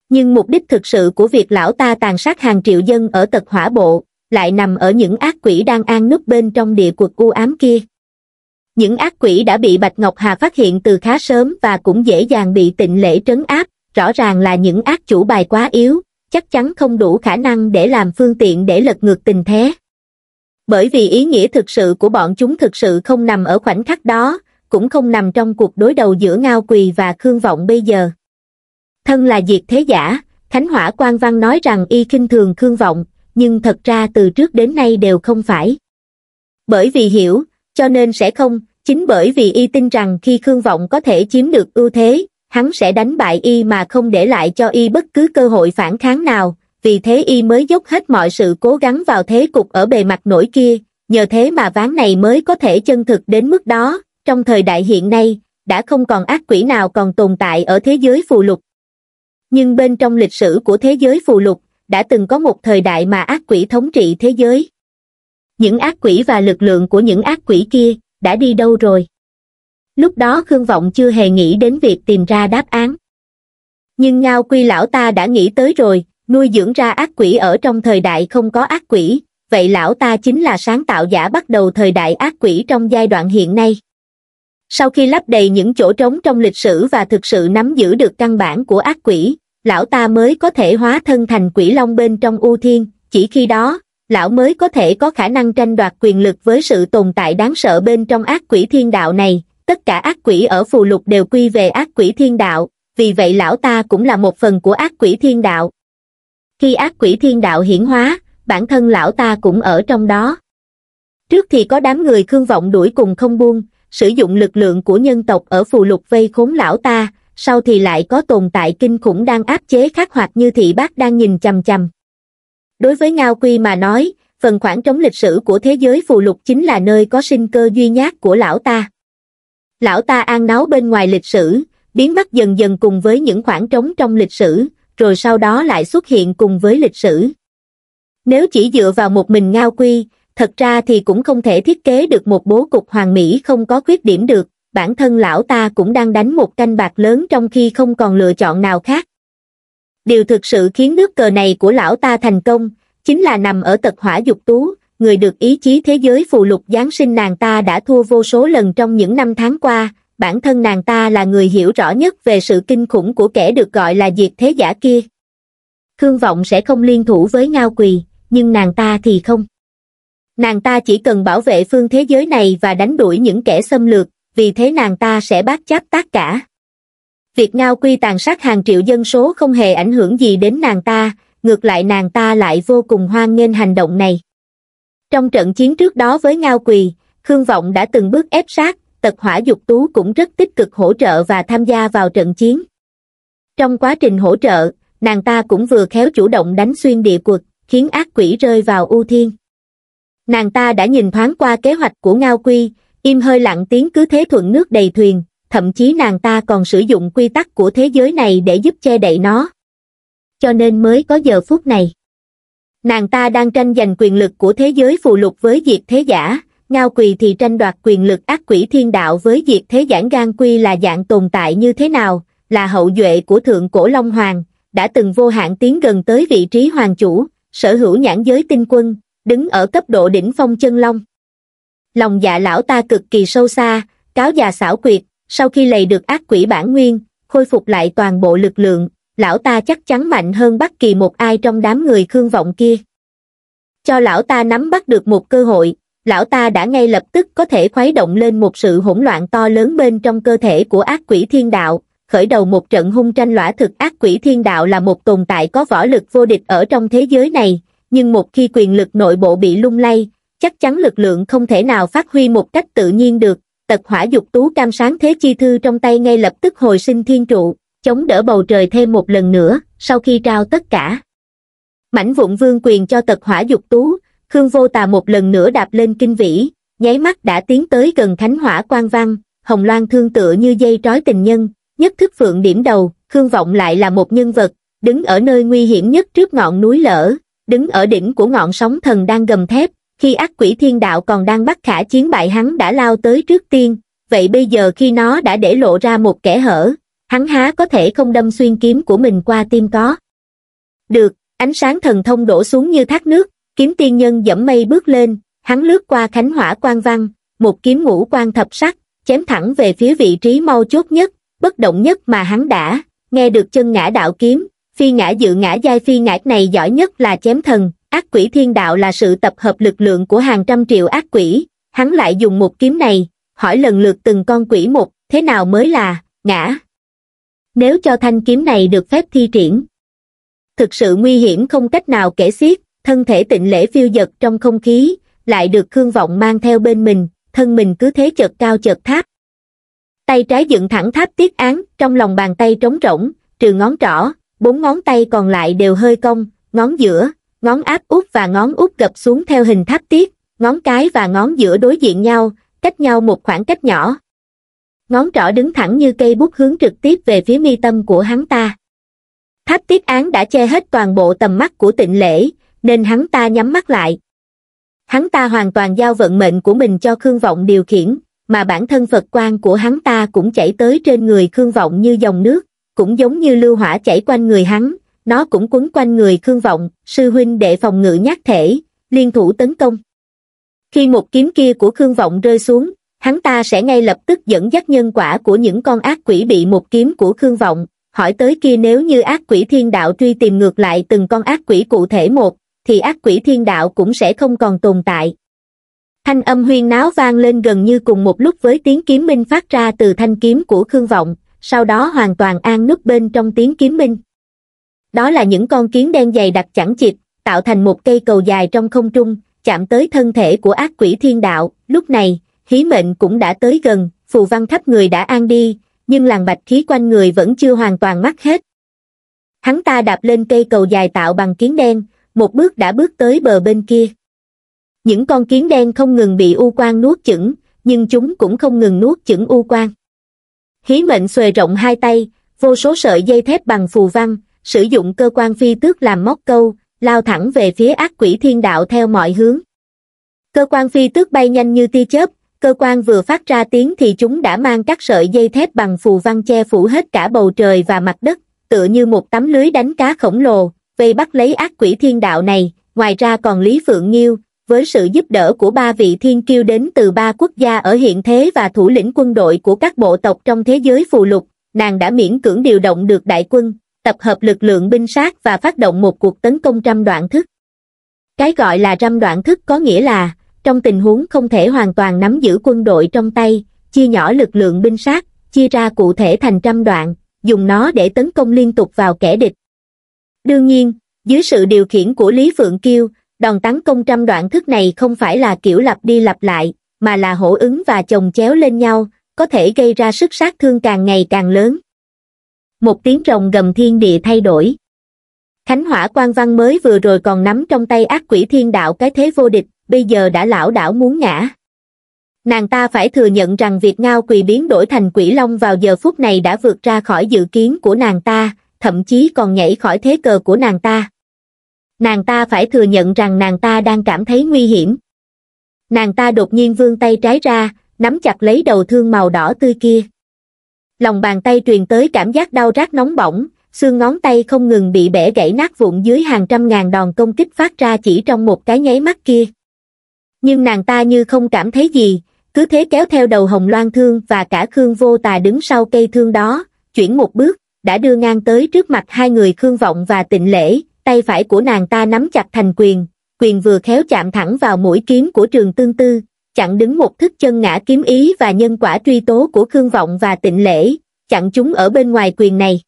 Nhưng mục đích thực sự của việc lão ta tàn sát hàng triệu dân ở tật hỏa bộ, lại nằm ở những ác quỷ đang an núp bên trong địa cuộc u ám kia những ác quỷ đã bị bạch ngọc hà phát hiện từ khá sớm và cũng dễ dàng bị tịnh lễ trấn áp rõ ràng là những ác chủ bài quá yếu chắc chắn không đủ khả năng để làm phương tiện để lật ngược tình thế bởi vì ý nghĩa thực sự của bọn chúng thực sự không nằm ở khoảnh khắc đó cũng không nằm trong cuộc đối đầu giữa ngao quỳ và khương vọng bây giờ thân là diệt thế giả thánh hỏa quan văn nói rằng y khinh thường khương vọng nhưng thật ra từ trước đến nay đều không phải bởi vì hiểu cho nên sẽ không, chính bởi vì y tin rằng khi Khương Vọng có thể chiếm được ưu thế, hắn sẽ đánh bại y mà không để lại cho y bất cứ cơ hội phản kháng nào, vì thế y mới dốc hết mọi sự cố gắng vào thế cục ở bề mặt nổi kia, nhờ thế mà ván này mới có thể chân thực đến mức đó, trong thời đại hiện nay, đã không còn ác quỷ nào còn tồn tại ở thế giới phù lục. Nhưng bên trong lịch sử của thế giới phù lục, đã từng có một thời đại mà ác quỷ thống trị thế giới những ác quỷ và lực lượng của những ác quỷ kia đã đi đâu rồi lúc đó khương vọng chưa hề nghĩ đến việc tìm ra đáp án nhưng ngao quy lão ta đã nghĩ tới rồi nuôi dưỡng ra ác quỷ ở trong thời đại không có ác quỷ vậy lão ta chính là sáng tạo giả bắt đầu thời đại ác quỷ trong giai đoạn hiện nay sau khi lấp đầy những chỗ trống trong lịch sử và thực sự nắm giữ được căn bản của ác quỷ lão ta mới có thể hóa thân thành quỷ long bên trong u thiên chỉ khi đó lão mới có thể có khả năng tranh đoạt quyền lực với sự tồn tại đáng sợ bên trong ác quỷ thiên đạo này, tất cả ác quỷ ở phù lục đều quy về ác quỷ thiên đạo, vì vậy lão ta cũng là một phần của ác quỷ thiên đạo. Khi ác quỷ thiên đạo hiển hóa, bản thân lão ta cũng ở trong đó. Trước thì có đám người khương vọng đuổi cùng không buông, sử dụng lực lượng của nhân tộc ở phù lục vây khốn lão ta, sau thì lại có tồn tại kinh khủng đang áp chế khắc hoạt như thị bác đang nhìn chằm chằm, đối với ngao quy mà nói phần khoảng trống lịch sử của thế giới phù lục chính là nơi có sinh cơ duy nhất của lão ta lão ta an náo bên ngoài lịch sử biến mất dần dần cùng với những khoảng trống trong lịch sử rồi sau đó lại xuất hiện cùng với lịch sử nếu chỉ dựa vào một mình ngao quy thật ra thì cũng không thể thiết kế được một bố cục hoàng mỹ không có khuyết điểm được bản thân lão ta cũng đang đánh một canh bạc lớn trong khi không còn lựa chọn nào khác điều thực sự khiến nước cờ này của lão ta thành công chính là nằm ở tật hỏa dục tú người được ý chí thế giới phù lục giáng sinh nàng ta đã thua vô số lần trong những năm tháng qua bản thân nàng ta là người hiểu rõ nhất về sự kinh khủng của kẻ được gọi là diệt thế giả kia khương vọng sẽ không liên thủ với ngao quỳ nhưng nàng ta thì không nàng ta chỉ cần bảo vệ phương thế giới này và đánh đuổi những kẻ xâm lược vì thế nàng ta sẽ bác chấp tất cả việc ngao quy tàn sát hàng triệu dân số không hề ảnh hưởng gì đến nàng ta ngược lại nàng ta lại vô cùng hoan nghênh hành động này trong trận chiến trước đó với ngao quỳ khương vọng đã từng bước ép sát tật hỏa dục tú cũng rất tích cực hỗ trợ và tham gia vào trận chiến trong quá trình hỗ trợ nàng ta cũng vừa khéo chủ động đánh xuyên địa quật khiến ác quỷ rơi vào ưu thiên nàng ta đã nhìn thoáng qua kế hoạch của ngao quy im hơi lặng tiếng cứ thế thuận nước đầy thuyền thậm chí nàng ta còn sử dụng quy tắc của thế giới này để giúp che đậy nó. Cho nên mới có giờ phút này. Nàng ta đang tranh giành quyền lực của thế giới phù lục với diệt thế giả, ngao quỳ thì tranh đoạt quyền lực ác quỷ thiên đạo với diệt thế giản gan quy là dạng tồn tại như thế nào, là hậu duệ của thượng cổ Long Hoàng, đã từng vô hạn tiến gần tới vị trí hoàng chủ, sở hữu nhãn giới tinh quân, đứng ở cấp độ đỉnh phong chân long. Lòng dạ lão ta cực kỳ sâu xa, cáo già xảo quyệt, sau khi lấy được ác quỷ bản nguyên, khôi phục lại toàn bộ lực lượng, lão ta chắc chắn mạnh hơn bất kỳ một ai trong đám người khương vọng kia. Cho lão ta nắm bắt được một cơ hội, lão ta đã ngay lập tức có thể khuấy động lên một sự hỗn loạn to lớn bên trong cơ thể của ác quỷ thiên đạo, khởi đầu một trận hung tranh lõa thực ác quỷ thiên đạo là một tồn tại có võ lực vô địch ở trong thế giới này, nhưng một khi quyền lực nội bộ bị lung lay, chắc chắn lực lượng không thể nào phát huy một cách tự nhiên được, tật hỏa dục tú cam sáng thế chi thư trong tay ngay lập tức hồi sinh thiên trụ chống đỡ bầu trời thêm một lần nữa sau khi trao tất cả mảnh vụn vương quyền cho tật hỏa dục tú khương vô tà một lần nữa đạp lên kinh vĩ nháy mắt đã tiến tới gần thánh hỏa quan văn hồng loan thương tựa như dây trói tình nhân nhất thức phượng điểm đầu khương vọng lại là một nhân vật đứng ở nơi nguy hiểm nhất trước ngọn núi lở đứng ở đỉnh của ngọn sóng thần đang gầm thép khi ác quỷ thiên đạo còn đang bắt khả chiến bại hắn đã lao tới trước tiên vậy bây giờ khi nó đã để lộ ra một kẻ hở hắn há có thể không đâm xuyên kiếm của mình qua tim có được ánh sáng thần thông đổ xuống như thác nước kiếm tiên nhân dẫm mây bước lên hắn lướt qua khánh hỏa quan văn một kiếm ngũ quan thập sắc chém thẳng về phía vị trí mau chốt nhất bất động nhất mà hắn đã nghe được chân ngã đạo kiếm phi ngã dự ngã giai phi ngã này giỏi nhất là chém thần ác quỷ thiên đạo là sự tập hợp lực lượng của hàng trăm triệu ác quỷ, hắn lại dùng một kiếm này, hỏi lần lượt từng con quỷ một, thế nào mới là, ngã. Nếu cho thanh kiếm này được phép thi triển, thực sự nguy hiểm không cách nào kể xiết, thân thể tịnh lễ phiêu dật trong không khí, lại được Khương Vọng mang theo bên mình, thân mình cứ thế chợt cao chợt tháp. Tay trái dựng thẳng tháp tiết án, trong lòng bàn tay trống rỗng, trừ ngón trỏ, bốn ngón tay còn lại đều hơi cong, ngón giữa, ngón áp út và ngón út gập xuống theo hình tháp tiết, ngón cái và ngón giữa đối diện nhau, cách nhau một khoảng cách nhỏ. Ngón trỏ đứng thẳng như cây bút hướng trực tiếp về phía mi tâm của hắn ta. Tháp tiết án đã che hết toàn bộ tầm mắt của tịnh lễ, nên hắn ta nhắm mắt lại. Hắn ta hoàn toàn giao vận mệnh của mình cho Khương Vọng điều khiển, mà bản thân Phật quan của hắn ta cũng chảy tới trên người Khương Vọng như dòng nước, cũng giống như lưu hỏa chảy quanh người hắn, nó cũng quấn quanh người Khương Vọng, sư huynh để phòng ngự nhát thể, liên thủ tấn công. Khi một kiếm kia của Khương Vọng rơi xuống, hắn ta sẽ ngay lập tức dẫn dắt nhân quả của những con ác quỷ bị một kiếm của Khương Vọng, hỏi tới kia nếu như ác quỷ thiên đạo truy tìm ngược lại từng con ác quỷ cụ thể một, thì ác quỷ thiên đạo cũng sẽ không còn tồn tại. Thanh âm huyên náo vang lên gần như cùng một lúc với tiếng kiếm minh phát ra từ thanh kiếm của Khương Vọng, sau đó hoàn toàn an núp bên trong tiếng kiếm minh đó là những con kiến đen dày đặc chẳng chịt tạo thành một cây cầu dài trong không trung chạm tới thân thể của ác quỷ thiên đạo lúc này hí mệnh cũng đã tới gần phù văn khắp người đã an đi nhưng làn bạch khí quanh người vẫn chưa hoàn toàn mắc hết hắn ta đạp lên cây cầu dài tạo bằng kiến đen một bước đã bước tới bờ bên kia những con kiến đen không ngừng bị u quang nuốt chửng nhưng chúng cũng không ngừng nuốt chửng u quang hí mệnh xuề rộng hai tay vô số sợi dây thép bằng phù văn sử dụng cơ quan phi tước làm móc câu, lao thẳng về phía ác quỷ thiên đạo theo mọi hướng. Cơ quan phi tước bay nhanh như tia chớp, cơ quan vừa phát ra tiếng thì chúng đã mang các sợi dây thép bằng phù văn che phủ hết cả bầu trời và mặt đất, tựa như một tấm lưới đánh cá khổng lồ, vây bắt lấy ác quỷ thiên đạo này, ngoài ra còn Lý Phượng Nghiêu, với sự giúp đỡ của ba vị thiên kiêu đến từ ba quốc gia ở hiện thế và thủ lĩnh quân đội của các bộ tộc trong thế giới phù lục, nàng đã miễn cưỡng điều động được đại quân, tập hợp lực lượng binh sát và phát động một cuộc tấn công trăm đoạn thức. Cái gọi là trăm đoạn thức có nghĩa là, trong tình huống không thể hoàn toàn nắm giữ quân đội trong tay, chia nhỏ lực lượng binh sát, chia ra cụ thể thành trăm đoạn, dùng nó để tấn công liên tục vào kẻ địch. Đương nhiên, dưới sự điều khiển của Lý Phượng Kiêu, đòn tấn công trăm đoạn thức này không phải là kiểu lặp đi lặp lại, mà là hỗ ứng và chồng chéo lên nhau, có thể gây ra sức sát thương càng ngày càng lớn một tiếng rồng gầm thiên địa thay đổi khánh hỏa quan văn mới vừa rồi còn nắm trong tay ác quỷ thiên đạo cái thế vô địch bây giờ đã lão đảo muốn ngã nàng ta phải thừa nhận rằng việc ngao quỳ biến đổi thành quỷ long vào giờ phút này đã vượt ra khỏi dự kiến của nàng ta thậm chí còn nhảy khỏi thế cờ của nàng ta nàng ta phải thừa nhận rằng nàng ta đang cảm thấy nguy hiểm nàng ta đột nhiên vươn tay trái ra nắm chặt lấy đầu thương màu đỏ tươi kia lòng bàn tay truyền tới cảm giác đau rát nóng bỏng xương ngón tay không ngừng bị bẻ gãy nát vụn dưới hàng trăm ngàn đòn công kích phát ra chỉ trong một cái nháy mắt kia nhưng nàng ta như không cảm thấy gì cứ thế kéo theo đầu hồng loan thương và cả khương vô tà đứng sau cây thương đó chuyển một bước đã đưa ngang tới trước mặt hai người khương vọng và tịnh lễ tay phải của nàng ta nắm chặt thành quyền quyền vừa khéo chạm thẳng vào mũi kiếm của trường tương tư chặn đứng một thức chân ngã kiếm ý và nhân quả truy tố của Khương Vọng và tịnh lễ, chặn chúng ở bên ngoài quyền này.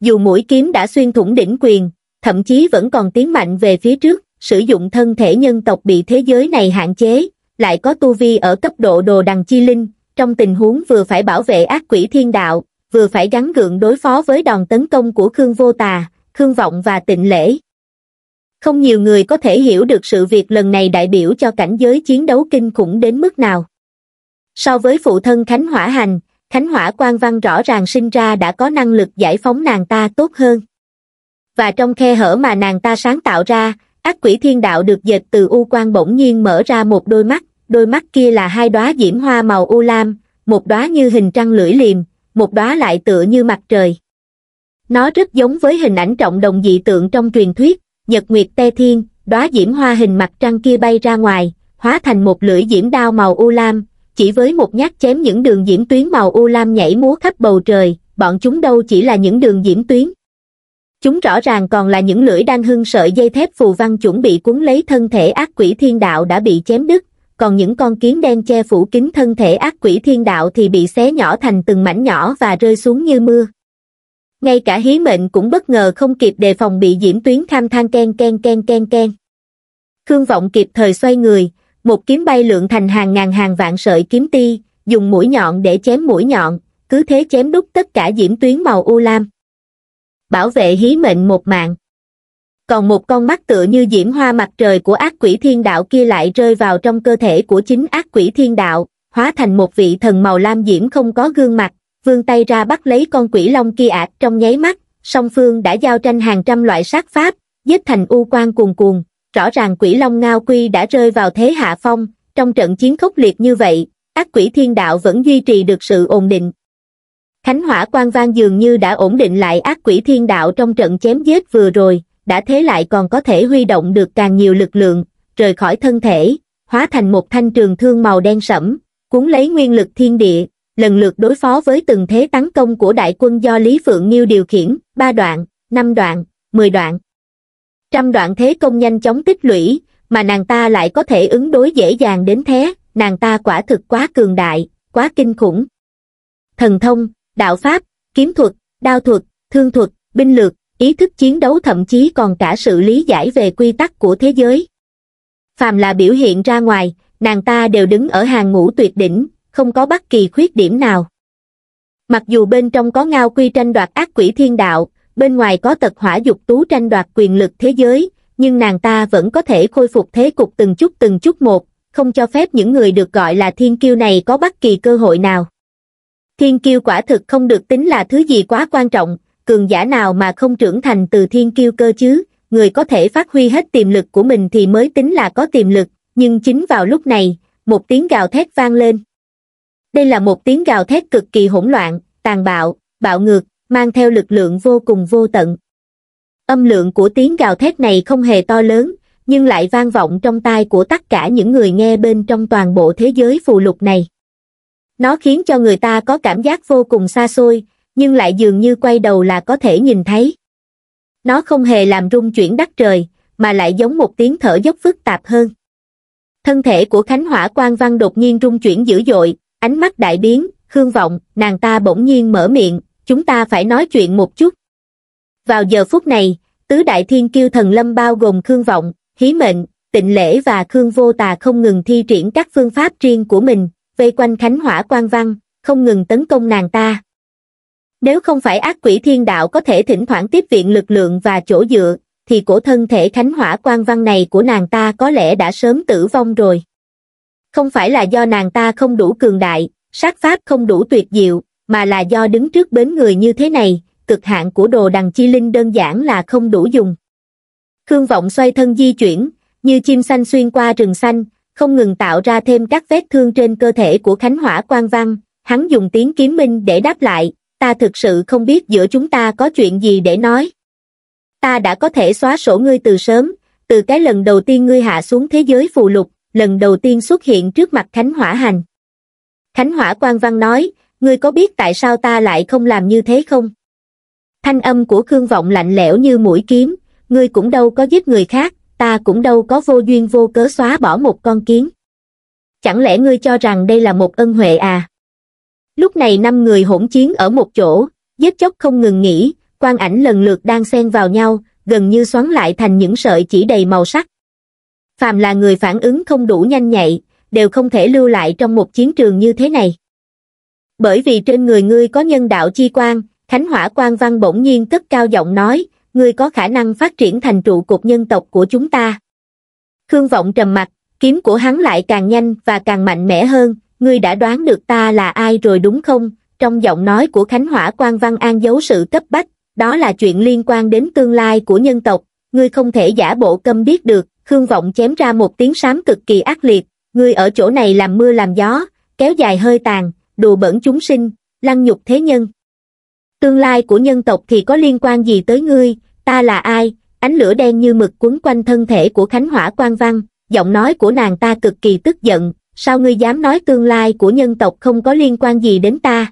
Dù mũi kiếm đã xuyên thủng đỉnh quyền, thậm chí vẫn còn tiến mạnh về phía trước, sử dụng thân thể nhân tộc bị thế giới này hạn chế, lại có tu vi ở cấp độ đồ đằng chi linh, trong tình huống vừa phải bảo vệ ác quỷ thiên đạo, vừa phải gắn gượng đối phó với đòn tấn công của Khương Vô Tà, Khương Vọng và Tịnh Lễ không nhiều người có thể hiểu được sự việc lần này đại biểu cho cảnh giới chiến đấu kinh khủng đến mức nào so với phụ thân khánh hỏa hành khánh hỏa quan văn rõ ràng sinh ra đã có năng lực giải phóng nàng ta tốt hơn và trong khe hở mà nàng ta sáng tạo ra ác quỷ thiên đạo được dệt từ u quan bỗng nhiên mở ra một đôi mắt đôi mắt kia là hai đóa diễm hoa màu u lam một đóa như hình trăng lưỡi liềm một đóa lại tựa như mặt trời nó rất giống với hình ảnh trọng đồng dị tượng trong truyền thuyết nhật nguyệt tê thiên đóa diễm hoa hình mặt trăng kia bay ra ngoài hóa thành một lưỡi diễm đao màu u lam chỉ với một nhát chém những đường diễm tuyến màu u lam nhảy múa khắp bầu trời bọn chúng đâu chỉ là những đường diễm tuyến chúng rõ ràng còn là những lưỡi đang hưng sợi dây thép phù văn chuẩn bị cuốn lấy thân thể ác quỷ thiên đạo đã bị chém đứt còn những con kiến đen che phủ kín thân thể ác quỷ thiên đạo thì bị xé nhỏ thành từng mảnh nhỏ và rơi xuống như mưa ngay cả hí mệnh cũng bất ngờ không kịp đề phòng bị diễm tuyến tham than ken ken ken ken ken. Khương Vọng kịp thời xoay người, một kiếm bay lượng thành hàng ngàn hàng vạn sợi kiếm ti, dùng mũi nhọn để chém mũi nhọn, cứ thế chém đúc tất cả diễm tuyến màu u lam. Bảo vệ hí mệnh một mạng. Còn một con mắt tựa như diễm hoa mặt trời của ác quỷ thiên đạo kia lại rơi vào trong cơ thể của chính ác quỷ thiên đạo, hóa thành một vị thần màu lam diễm không có gương mặt, Vương tay ra bắt lấy con quỷ long kia ạt trong nháy mắt song phương đã giao tranh hàng trăm loại sát pháp giết thành u quan cuồn cuồn rõ ràng quỷ long ngao quy đã rơi vào thế hạ phong trong trận chiến khốc liệt như vậy ác quỷ thiên đạo vẫn duy trì được sự ổn định khánh hỏa quan vang dường như đã ổn định lại ác quỷ thiên đạo trong trận chém giết vừa rồi đã thế lại còn có thể huy động được càng nhiều lực lượng rời khỏi thân thể hóa thành một thanh trường thương màu đen sẫm cuốn lấy nguyên lực thiên địa lần lượt đối phó với từng thế tấn công của đại quân do Lý Phượng Nghiêu điều khiển, ba đoạn, năm đoạn, mười đoạn. Trăm đoạn thế công nhanh chóng tích lũy, mà nàng ta lại có thể ứng đối dễ dàng đến thế, nàng ta quả thực quá cường đại, quá kinh khủng. Thần thông, đạo pháp, kiếm thuật, đao thuật, thương thuật, binh lược, ý thức chiến đấu thậm chí còn cả sự lý giải về quy tắc của thế giới. Phàm là biểu hiện ra ngoài, nàng ta đều đứng ở hàng ngũ tuyệt đỉnh, không có bất kỳ khuyết điểm nào. Mặc dù bên trong có ngao quy tranh đoạt ác quỷ thiên đạo, bên ngoài có tật hỏa dục tú tranh đoạt quyền lực thế giới, nhưng nàng ta vẫn có thể khôi phục thế cục từng chút từng chút một, không cho phép những người được gọi là thiên kiêu này có bất kỳ cơ hội nào. Thiên kiêu quả thực không được tính là thứ gì quá quan trọng, cường giả nào mà không trưởng thành từ thiên kiêu cơ chứ, người có thể phát huy hết tiềm lực của mình thì mới tính là có tiềm lực, nhưng chính vào lúc này, một tiếng gào thét vang lên. Đây là một tiếng gào thét cực kỳ hỗn loạn, tàn bạo, bạo ngược, mang theo lực lượng vô cùng vô tận. Âm lượng của tiếng gào thét này không hề to lớn, nhưng lại vang vọng trong tai của tất cả những người nghe bên trong toàn bộ thế giới phù lục này. Nó khiến cho người ta có cảm giác vô cùng xa xôi, nhưng lại dường như quay đầu là có thể nhìn thấy. Nó không hề làm rung chuyển đất trời, mà lại giống một tiếng thở dốc phức tạp hơn. Thân thể của Khánh Hỏa Quang Văn đột nhiên rung chuyển dữ dội, Ánh mắt đại biến, khương vọng, nàng ta bỗng nhiên mở miệng, chúng ta phải nói chuyện một chút. Vào giờ phút này, tứ đại thiên kiêu thần lâm bao gồm khương vọng, hí mệnh, tịnh lễ và khương vô tà không ngừng thi triển các phương pháp riêng của mình, vây quanh khánh hỏa quan văn, không ngừng tấn công nàng ta. Nếu không phải ác quỷ thiên đạo có thể thỉnh thoảng tiếp viện lực lượng và chỗ dựa, thì cổ thân thể khánh hỏa quan văn này của nàng ta có lẽ đã sớm tử vong rồi không phải là do nàng ta không đủ cường đại, sát pháp không đủ tuyệt diệu, mà là do đứng trước bến người như thế này, cực hạn của đồ đằng chi linh đơn giản là không đủ dùng. Khương Vọng xoay thân di chuyển, như chim xanh xuyên qua rừng xanh, không ngừng tạo ra thêm các vết thương trên cơ thể của Khánh Hỏa Quan Văn, hắn dùng tiếng kiếm minh để đáp lại, ta thực sự không biết giữa chúng ta có chuyện gì để nói. Ta đã có thể xóa sổ ngươi từ sớm, từ cái lần đầu tiên ngươi hạ xuống thế giới phù lục, lần đầu tiên xuất hiện trước mặt Khánh Hỏa Hành. Khánh Hỏa Quang Văn nói, ngươi có biết tại sao ta lại không làm như thế không? Thanh âm của Khương Vọng lạnh lẽo như mũi kiếm, ngươi cũng đâu có giết người khác, ta cũng đâu có vô duyên vô cớ xóa bỏ một con kiến. Chẳng lẽ ngươi cho rằng đây là một ân huệ à? Lúc này năm người hỗn chiến ở một chỗ, giết chóc không ngừng nghỉ, quang ảnh lần lượt đang xen vào nhau, gần như xoắn lại thành những sợi chỉ đầy màu sắc phàm là người phản ứng không đủ nhanh nhạy đều không thể lưu lại trong một chiến trường như thế này bởi vì trên người ngươi có nhân đạo chi quan khánh hỏa quan văn bỗng nhiên cất cao giọng nói ngươi có khả năng phát triển thành trụ cột nhân tộc của chúng ta khương vọng trầm mặc kiếm của hắn lại càng nhanh và càng mạnh mẽ hơn ngươi đã đoán được ta là ai rồi đúng không trong giọng nói của khánh hỏa quan văn an giấu sự cấp bách đó là chuyện liên quan đến tương lai của nhân tộc ngươi không thể giả bộ câm biết được Khương Vọng chém ra một tiếng sám cực kỳ ác liệt, ngươi ở chỗ này làm mưa làm gió, kéo dài hơi tàn, đùa bẩn chúng sinh, lăng nhục thế nhân. Tương lai của nhân tộc thì có liên quan gì tới ngươi, ta là ai, ánh lửa đen như mực quấn quanh thân thể của Khánh Hỏa Quang Văn, giọng nói của nàng ta cực kỳ tức giận, sao ngươi dám nói tương lai của nhân tộc không có liên quan gì đến ta?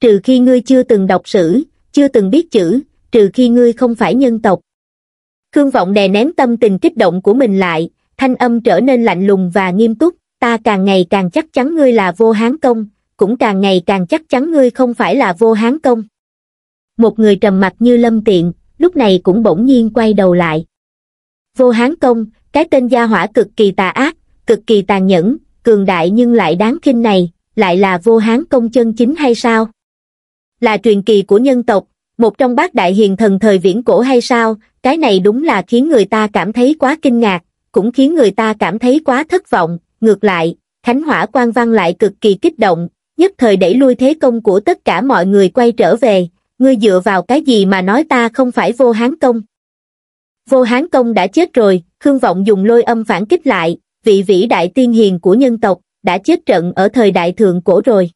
Trừ khi ngươi chưa từng đọc sử, chưa từng biết chữ, trừ khi ngươi không phải nhân tộc, Khương Vọng đè nén tâm tình kích động của mình lại, thanh âm trở nên lạnh lùng và nghiêm túc, ta càng ngày càng chắc chắn ngươi là vô hán công, cũng càng ngày càng chắc chắn ngươi không phải là vô hán công. Một người trầm mặt như lâm tiện, lúc này cũng bỗng nhiên quay đầu lại. Vô hán công, cái tên gia hỏa cực kỳ tà ác, cực kỳ tàn nhẫn, cường đại nhưng lại đáng kinh này, lại là vô hán công chân chính hay sao? Là truyền kỳ của nhân tộc, một trong bát đại hiền thần thời viễn cổ hay sao, cái này đúng là khiến người ta cảm thấy quá kinh ngạc, cũng khiến người ta cảm thấy quá thất vọng, ngược lại, Khánh Hỏa quan Văn lại cực kỳ kích động, nhất thời đẩy lui thế công của tất cả mọi người quay trở về, ngươi dựa vào cái gì mà nói ta không phải vô hán công. Vô hán công đã chết rồi, Khương Vọng dùng lôi âm phản kích lại, vị vĩ đại tiên hiền của nhân tộc, đã chết trận ở thời đại thượng cổ rồi.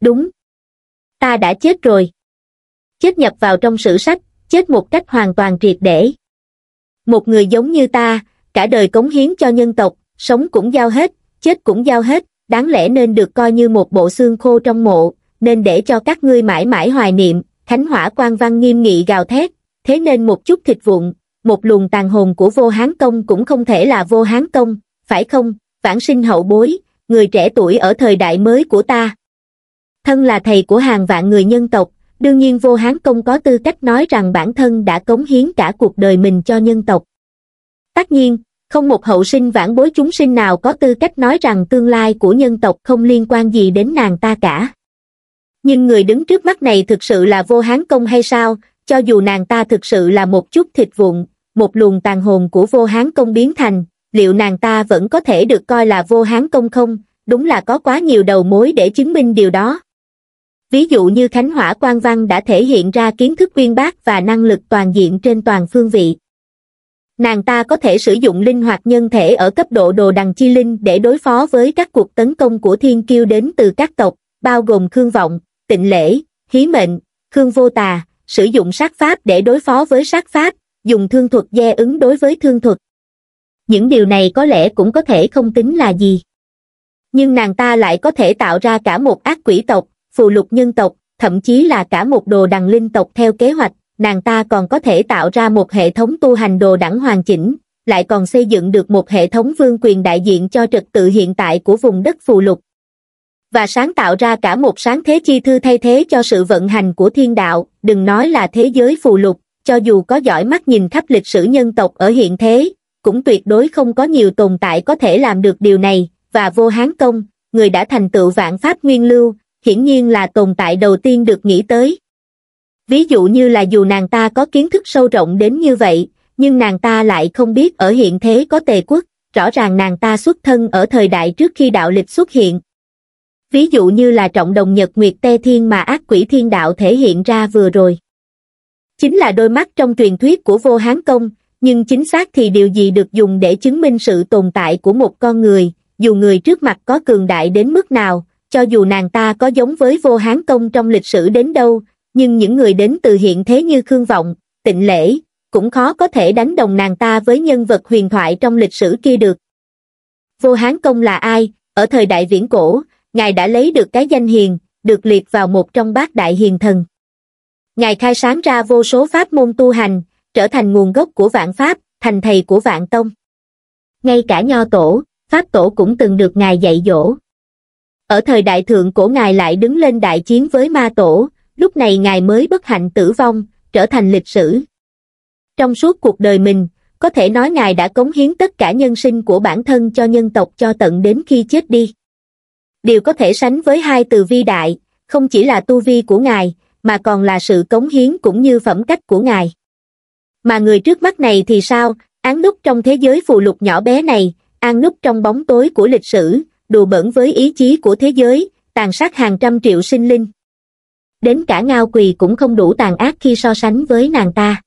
Đúng, ta đã chết rồi chết nhập vào trong sử sách, chết một cách hoàn toàn triệt để. Một người giống như ta, cả đời cống hiến cho nhân tộc, sống cũng giao hết, chết cũng giao hết, đáng lẽ nên được coi như một bộ xương khô trong mộ, nên để cho các ngươi mãi mãi hoài niệm, thánh Hỏa quan Văn nghiêm nghị gào thét, thế nên một chút thịt vụn, một luồng tàn hồn của vô hán công cũng không thể là vô hán công, phải không, vãn sinh hậu bối, người trẻ tuổi ở thời đại mới của ta. Thân là thầy của hàng vạn người nhân tộc, đương nhiên vô hán công có tư cách nói rằng bản thân đã cống hiến cả cuộc đời mình cho nhân tộc. Tất nhiên, không một hậu sinh vãn bối chúng sinh nào có tư cách nói rằng tương lai của nhân tộc không liên quan gì đến nàng ta cả. Nhưng người đứng trước mắt này thực sự là vô hán công hay sao, cho dù nàng ta thực sự là một chút thịt vụn, một luồng tàn hồn của vô hán công biến thành, liệu nàng ta vẫn có thể được coi là vô hán công không? Đúng là có quá nhiều đầu mối để chứng minh điều đó ví dụ như Khánh Hỏa Quang Văn đã thể hiện ra kiến thức uyên bác và năng lực toàn diện trên toàn phương vị. Nàng ta có thể sử dụng linh hoạt nhân thể ở cấp độ đồ đằng chi linh để đối phó với các cuộc tấn công của thiên kiêu đến từ các tộc, bao gồm Khương Vọng, Tịnh Lễ, Hí Mệnh, Khương Vô Tà, sử dụng sát pháp để đối phó với sát pháp, dùng thương thuật dè ứng đối với thương thuật. Những điều này có lẽ cũng có thể không tính là gì. Nhưng nàng ta lại có thể tạo ra cả một ác quỷ tộc, phụ lục nhân tộc, thậm chí là cả một đồ đằng linh tộc theo kế hoạch, nàng ta còn có thể tạo ra một hệ thống tu hành đồ đẳng hoàn chỉnh, lại còn xây dựng được một hệ thống vương quyền đại diện cho trật tự hiện tại của vùng đất phù lục. Và sáng tạo ra cả một sáng thế chi thư thay thế cho sự vận hành của thiên đạo, đừng nói là thế giới phù lục, cho dù có giỏi mắt nhìn khắp lịch sử nhân tộc ở hiện thế, cũng tuyệt đối không có nhiều tồn tại có thể làm được điều này, và vô hán công, người đã thành tựu vạn pháp nguyên lưu, hiển nhiên là tồn tại đầu tiên được nghĩ tới. Ví dụ như là dù nàng ta có kiến thức sâu rộng đến như vậy, nhưng nàng ta lại không biết ở hiện thế có tề quốc, rõ ràng nàng ta xuất thân ở thời đại trước khi đạo lịch xuất hiện. Ví dụ như là trọng đồng nhật nguyệt tê thiên mà ác quỷ thiên đạo thể hiện ra vừa rồi. Chính là đôi mắt trong truyền thuyết của vô hán công, nhưng chính xác thì điều gì được dùng để chứng minh sự tồn tại của một con người, dù người trước mặt có cường đại đến mức nào, cho dù nàng ta có giống với vô hán công trong lịch sử đến đâu nhưng những người đến từ hiện thế như khương vọng tịnh lễ cũng khó có thể đánh đồng nàng ta với nhân vật huyền thoại trong lịch sử kia được vô hán công là ai ở thời đại viễn cổ ngài đã lấy được cái danh hiền được liệt vào một trong bát đại hiền thần ngài khai sáng ra vô số pháp môn tu hành trở thành nguồn gốc của vạn pháp thành thầy của vạn tông ngay cả nho tổ pháp tổ cũng từng được ngài dạy dỗ ở thời đại thượng cổ ngài lại đứng lên đại chiến với ma tổ, lúc này ngài mới bất hạnh tử vong, trở thành lịch sử. Trong suốt cuộc đời mình, có thể nói ngài đã cống hiến tất cả nhân sinh của bản thân cho nhân tộc cho tận đến khi chết đi. Điều có thể sánh với hai từ vi đại, không chỉ là tu vi của ngài, mà còn là sự cống hiến cũng như phẩm cách của ngài. Mà người trước mắt này thì sao, án nút trong thế giới phù lục nhỏ bé này, an nút trong bóng tối của lịch sử, đùa bẩn với ý chí của thế giới, tàn sát hàng trăm triệu sinh linh. Đến cả ngao quỳ cũng không đủ tàn ác khi so sánh với nàng ta.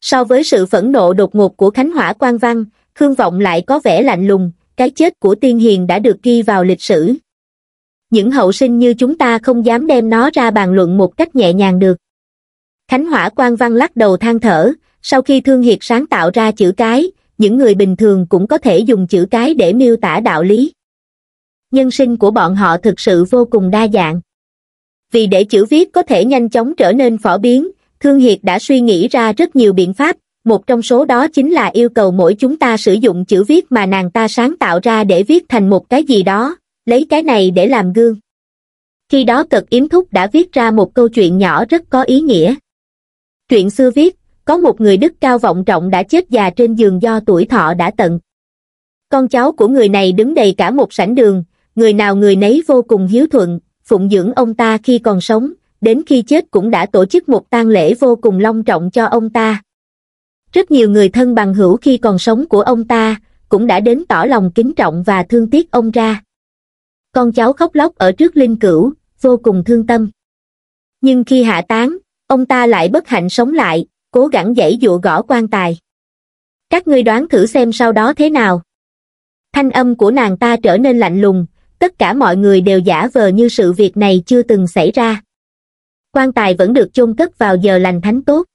So với sự phẫn nộ đột ngột của Khánh Hỏa Quang Văn, Khương Vọng lại có vẻ lạnh lùng, cái chết của tiên hiền đã được ghi vào lịch sử. Những hậu sinh như chúng ta không dám đem nó ra bàn luận một cách nhẹ nhàng được. Khánh Hỏa Quang Văn lắc đầu than thở, sau khi Thương Hiệt sáng tạo ra chữ cái, những người bình thường cũng có thể dùng chữ cái để miêu tả đạo lý nhân sinh của bọn họ thực sự vô cùng đa dạng. Vì để chữ viết có thể nhanh chóng trở nên phổ biến, Thương Hiệt đã suy nghĩ ra rất nhiều biện pháp, một trong số đó chính là yêu cầu mỗi chúng ta sử dụng chữ viết mà nàng ta sáng tạo ra để viết thành một cái gì đó, lấy cái này để làm gương. Khi đó Cực Yếm Thúc đã viết ra một câu chuyện nhỏ rất có ý nghĩa. Chuyện xưa viết, có một người đức cao vọng trọng đã chết già trên giường do tuổi thọ đã tận. Con cháu của người này đứng đầy cả một sảnh đường, người nào người nấy vô cùng hiếu thuận, phụng dưỡng ông ta khi còn sống, đến khi chết cũng đã tổ chức một tang lễ vô cùng long trọng cho ông ta. Rất nhiều người thân bằng hữu khi còn sống của ông ta, cũng đã đến tỏ lòng kính trọng và thương tiếc ông ra. Con cháu khóc lóc ở trước linh cửu, vô cùng thương tâm. Nhưng khi hạ táng, ông ta lại bất hạnh sống lại, cố gắng dãy dụa gõ quan tài. Các ngươi đoán thử xem sau đó thế nào. Thanh âm của nàng ta trở nên lạnh lùng, tất cả mọi người đều giả vờ như sự việc này chưa từng xảy ra quan tài vẫn được chôn cất vào giờ lành thánh tốt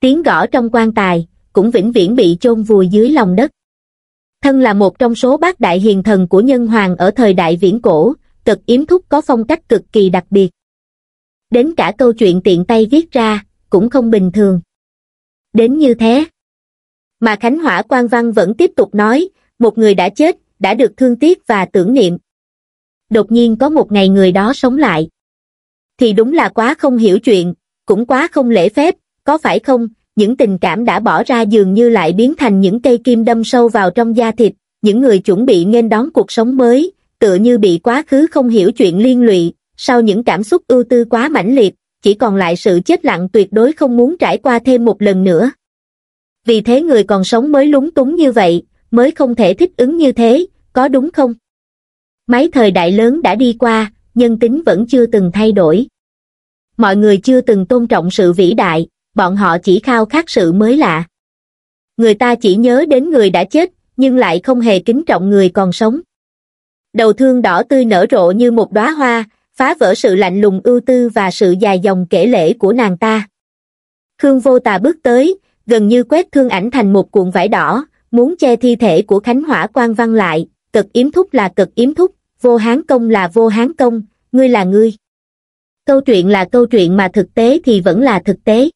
tiếng gõ trong quan tài cũng vĩnh viễn bị chôn vùi dưới lòng đất thân là một trong số bát đại hiền thần của nhân hoàng ở thời đại viễn cổ cực yếm thúc có phong cách cực kỳ đặc biệt đến cả câu chuyện tiện tay viết ra cũng không bình thường đến như thế mà khánh hỏa quan văn vẫn tiếp tục nói một người đã chết đã được thương tiếc và tưởng niệm đột nhiên có một ngày người đó sống lại. Thì đúng là quá không hiểu chuyện, cũng quá không lễ phép, có phải không, những tình cảm đã bỏ ra dường như lại biến thành những cây kim đâm sâu vào trong da thịt, những người chuẩn bị nên đón cuộc sống mới, tựa như bị quá khứ không hiểu chuyện liên lụy, sau những cảm xúc ưu tư quá mãnh liệt, chỉ còn lại sự chết lặng tuyệt đối không muốn trải qua thêm một lần nữa. Vì thế người còn sống mới lúng túng như vậy, mới không thể thích ứng như thế, có đúng không? mấy thời đại lớn đã đi qua nhân tính vẫn chưa từng thay đổi mọi người chưa từng tôn trọng sự vĩ đại bọn họ chỉ khao khát sự mới lạ người ta chỉ nhớ đến người đã chết nhưng lại không hề kính trọng người còn sống đầu thương đỏ tươi nở rộ như một đóa hoa phá vỡ sự lạnh lùng ưu tư và sự dài dòng kể lễ của nàng ta khương vô tà bước tới gần như quét thương ảnh thành một cuộn vải đỏ muốn che thi thể của khánh hỏa quan văn lại cực yếm thúc là cực yếm thúc vô hán công là vô hán công ngươi là ngươi câu chuyện là câu chuyện mà thực tế thì vẫn là thực tế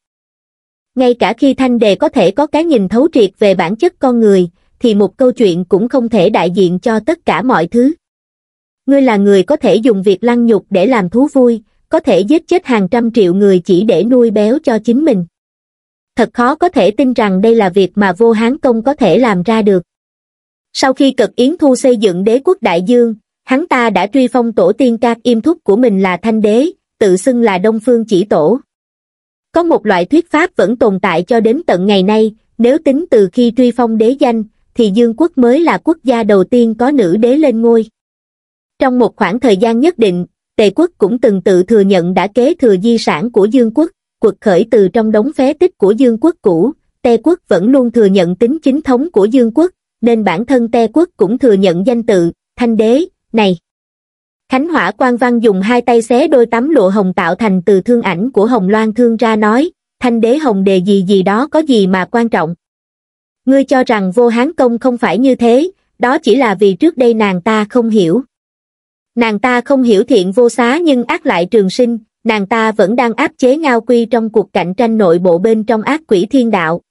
ngay cả khi thanh đề có thể có cái nhìn thấu triệt về bản chất con người thì một câu chuyện cũng không thể đại diện cho tất cả mọi thứ ngươi là người có thể dùng việc lăng nhục để làm thú vui có thể giết chết hàng trăm triệu người chỉ để nuôi béo cho chính mình thật khó có thể tin rằng đây là việc mà vô hán công có thể làm ra được sau khi cực yến thu xây dựng đế quốc đại dương hắn ta đã truy phong tổ tiên ca im thúc của mình là thanh đế tự xưng là đông phương chỉ tổ có một loại thuyết pháp vẫn tồn tại cho đến tận ngày nay nếu tính từ khi truy phong đế danh thì dương quốc mới là quốc gia đầu tiên có nữ đế lên ngôi trong một khoảng thời gian nhất định tề quốc cũng từng tự thừa nhận đã kế thừa di sản của dương quốc cuộc khởi từ trong đống phế tích của dương quốc cũ tề quốc vẫn luôn thừa nhận tính chính thống của dương quốc nên bản thân Te Quốc cũng thừa nhận danh tự, thanh đế, này. Khánh Hỏa Quang Văn dùng hai tay xé đôi tấm lụa hồng tạo thành từ thương ảnh của Hồng Loan Thương ra nói, thanh đế hồng đề gì gì đó có gì mà quan trọng. Ngươi cho rằng vô hán công không phải như thế, đó chỉ là vì trước đây nàng ta không hiểu. Nàng ta không hiểu thiện vô xá nhưng ác lại trường sinh, nàng ta vẫn đang áp chế ngao quy trong cuộc cạnh tranh nội bộ bên trong ác quỷ thiên đạo,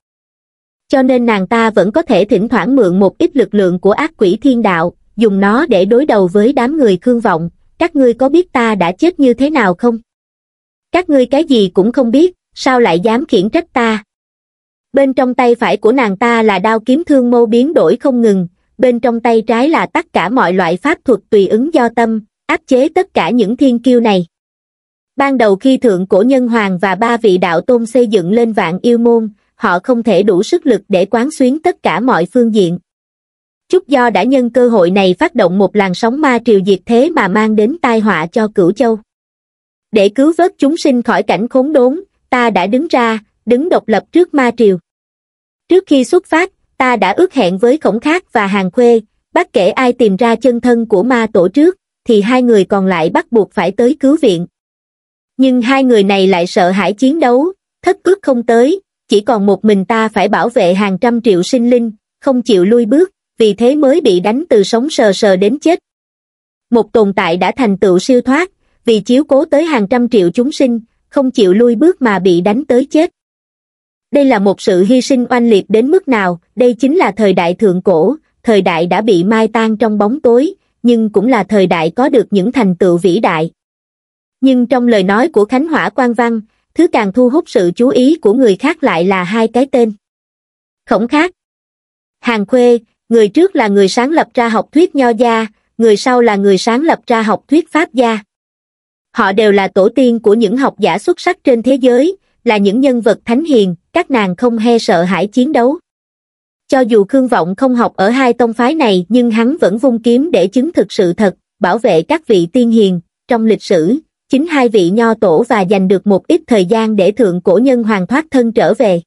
cho nên nàng ta vẫn có thể thỉnh thoảng mượn một ít lực lượng của ác quỷ thiên đạo, dùng nó để đối đầu với đám người khương vọng, các ngươi có biết ta đã chết như thế nào không? Các ngươi cái gì cũng không biết, sao lại dám khiển trách ta? Bên trong tay phải của nàng ta là đao kiếm thương mâu biến đổi không ngừng, bên trong tay trái là tất cả mọi loại pháp thuật tùy ứng do tâm, áp chế tất cả những thiên kiêu này. Ban đầu khi Thượng Cổ Nhân Hoàng và ba vị đạo tôn xây dựng lên vạn yêu môn, họ không thể đủ sức lực để quán xuyến tất cả mọi phương diện. Trúc Do đã nhân cơ hội này phát động một làn sóng ma triều diệt thế mà mang đến tai họa cho cửu châu. Để cứu vớt chúng sinh khỏi cảnh khốn đốn, ta đã đứng ra, đứng độc lập trước ma triều. Trước khi xuất phát, ta đã ước hẹn với Khổng Khác và Hàng Khuê, bất kể ai tìm ra chân thân của ma tổ trước, thì hai người còn lại bắt buộc phải tới cứu viện. Nhưng hai người này lại sợ hãi chiến đấu, thất ước không tới, chỉ còn một mình ta phải bảo vệ hàng trăm triệu sinh linh, không chịu lui bước, vì thế mới bị đánh từ sống sờ sờ đến chết. Một tồn tại đã thành tựu siêu thoát, vì chiếu cố tới hàng trăm triệu chúng sinh, không chịu lui bước mà bị đánh tới chết. Đây là một sự hy sinh oanh liệt đến mức nào, đây chính là thời đại thượng cổ, thời đại đã bị mai tan trong bóng tối, nhưng cũng là thời đại có được những thành tựu vĩ đại. Nhưng trong lời nói của Khánh Hỏa Quang Văn, thứ càng thu hút sự chú ý của người khác lại là hai cái tên khổng khác hàng khuê người trước là người sáng lập ra học thuyết nho gia người sau là người sáng lập ra học thuyết pháp gia họ đều là tổ tiên của những học giả xuất sắc trên thế giới là những nhân vật thánh hiền các nàng không he sợ hãi chiến đấu cho dù khương vọng không học ở hai tông phái này nhưng hắn vẫn vung kiếm để chứng thực sự thật bảo vệ các vị tiên hiền trong lịch sử chính hai vị nho tổ và dành được một ít thời gian để thượng cổ nhân hoàng thoát thân trở về.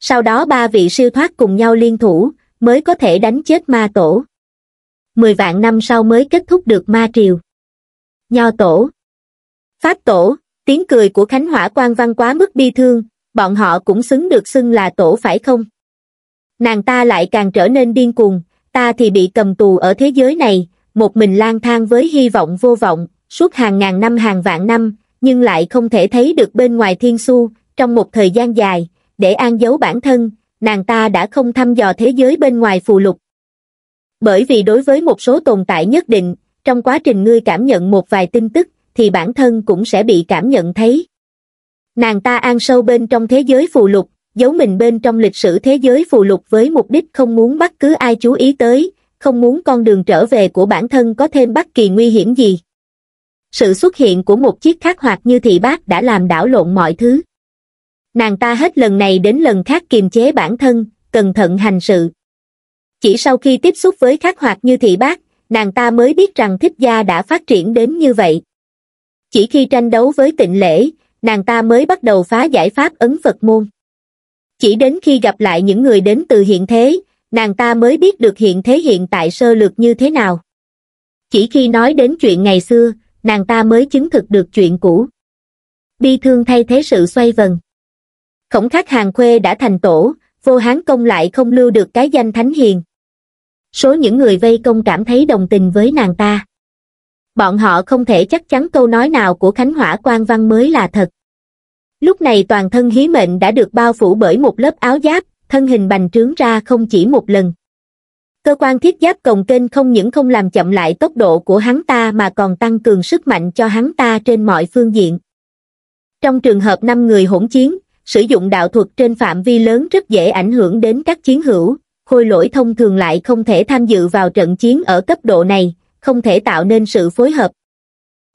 Sau đó ba vị siêu thoát cùng nhau liên thủ, mới có thể đánh chết ma tổ. Mười vạn năm sau mới kết thúc được ma triều. Nho tổ Pháp tổ, tiếng cười của Khánh Hỏa quan Văn quá mức bi thương, bọn họ cũng xứng được xưng là tổ phải không? Nàng ta lại càng trở nên điên cuồng, ta thì bị cầm tù ở thế giới này, một mình lang thang với hy vọng vô vọng, suốt hàng ngàn năm hàng vạn năm, nhưng lại không thể thấy được bên ngoài thiên su, trong một thời gian dài, để an giấu bản thân, nàng ta đã không thăm dò thế giới bên ngoài phù lục. Bởi vì đối với một số tồn tại nhất định, trong quá trình ngươi cảm nhận một vài tin tức, thì bản thân cũng sẽ bị cảm nhận thấy. Nàng ta an sâu bên trong thế giới phù lục, giấu mình bên trong lịch sử thế giới phù lục với mục đích không muốn bất cứ ai chú ý tới, không muốn con đường trở về của bản thân có thêm bất kỳ nguy hiểm gì sự xuất hiện của một chiếc khắc hoạt như thị bác đã làm đảo lộn mọi thứ. Nàng ta hết lần này đến lần khác kiềm chế bản thân, cẩn thận hành sự. Chỉ sau khi tiếp xúc với khắc hoạt như thị bác, nàng ta mới biết rằng thích gia đã phát triển đến như vậy. Chỉ khi tranh đấu với tịnh lễ, nàng ta mới bắt đầu phá giải pháp ấn Phật môn. Chỉ đến khi gặp lại những người đến từ hiện thế, nàng ta mới biết được hiện thế hiện tại sơ lược như thế nào. Chỉ khi nói đến chuyện ngày xưa, nàng ta mới chứng thực được chuyện cũ. Bi thương thay thế sự xoay vần. Khổng khắc hàng khuê đã thành tổ, vô hán công lại không lưu được cái danh thánh hiền. Số những người vây công cảm thấy đồng tình với nàng ta. Bọn họ không thể chắc chắn câu nói nào của Khánh Hỏa quan Văn mới là thật. Lúc này toàn thân hí mệnh đã được bao phủ bởi một lớp áo giáp, thân hình bành trướng ra không chỉ một lần cơ quan thiết giáp cồng kênh không những không làm chậm lại tốc độ của hắn ta mà còn tăng cường sức mạnh cho hắn ta trên mọi phương diện trong trường hợp năm người hỗn chiến sử dụng đạo thuật trên phạm vi lớn rất dễ ảnh hưởng đến các chiến hữu khôi lỗi thông thường lại không thể tham dự vào trận chiến ở cấp độ này không thể tạo nên sự phối hợp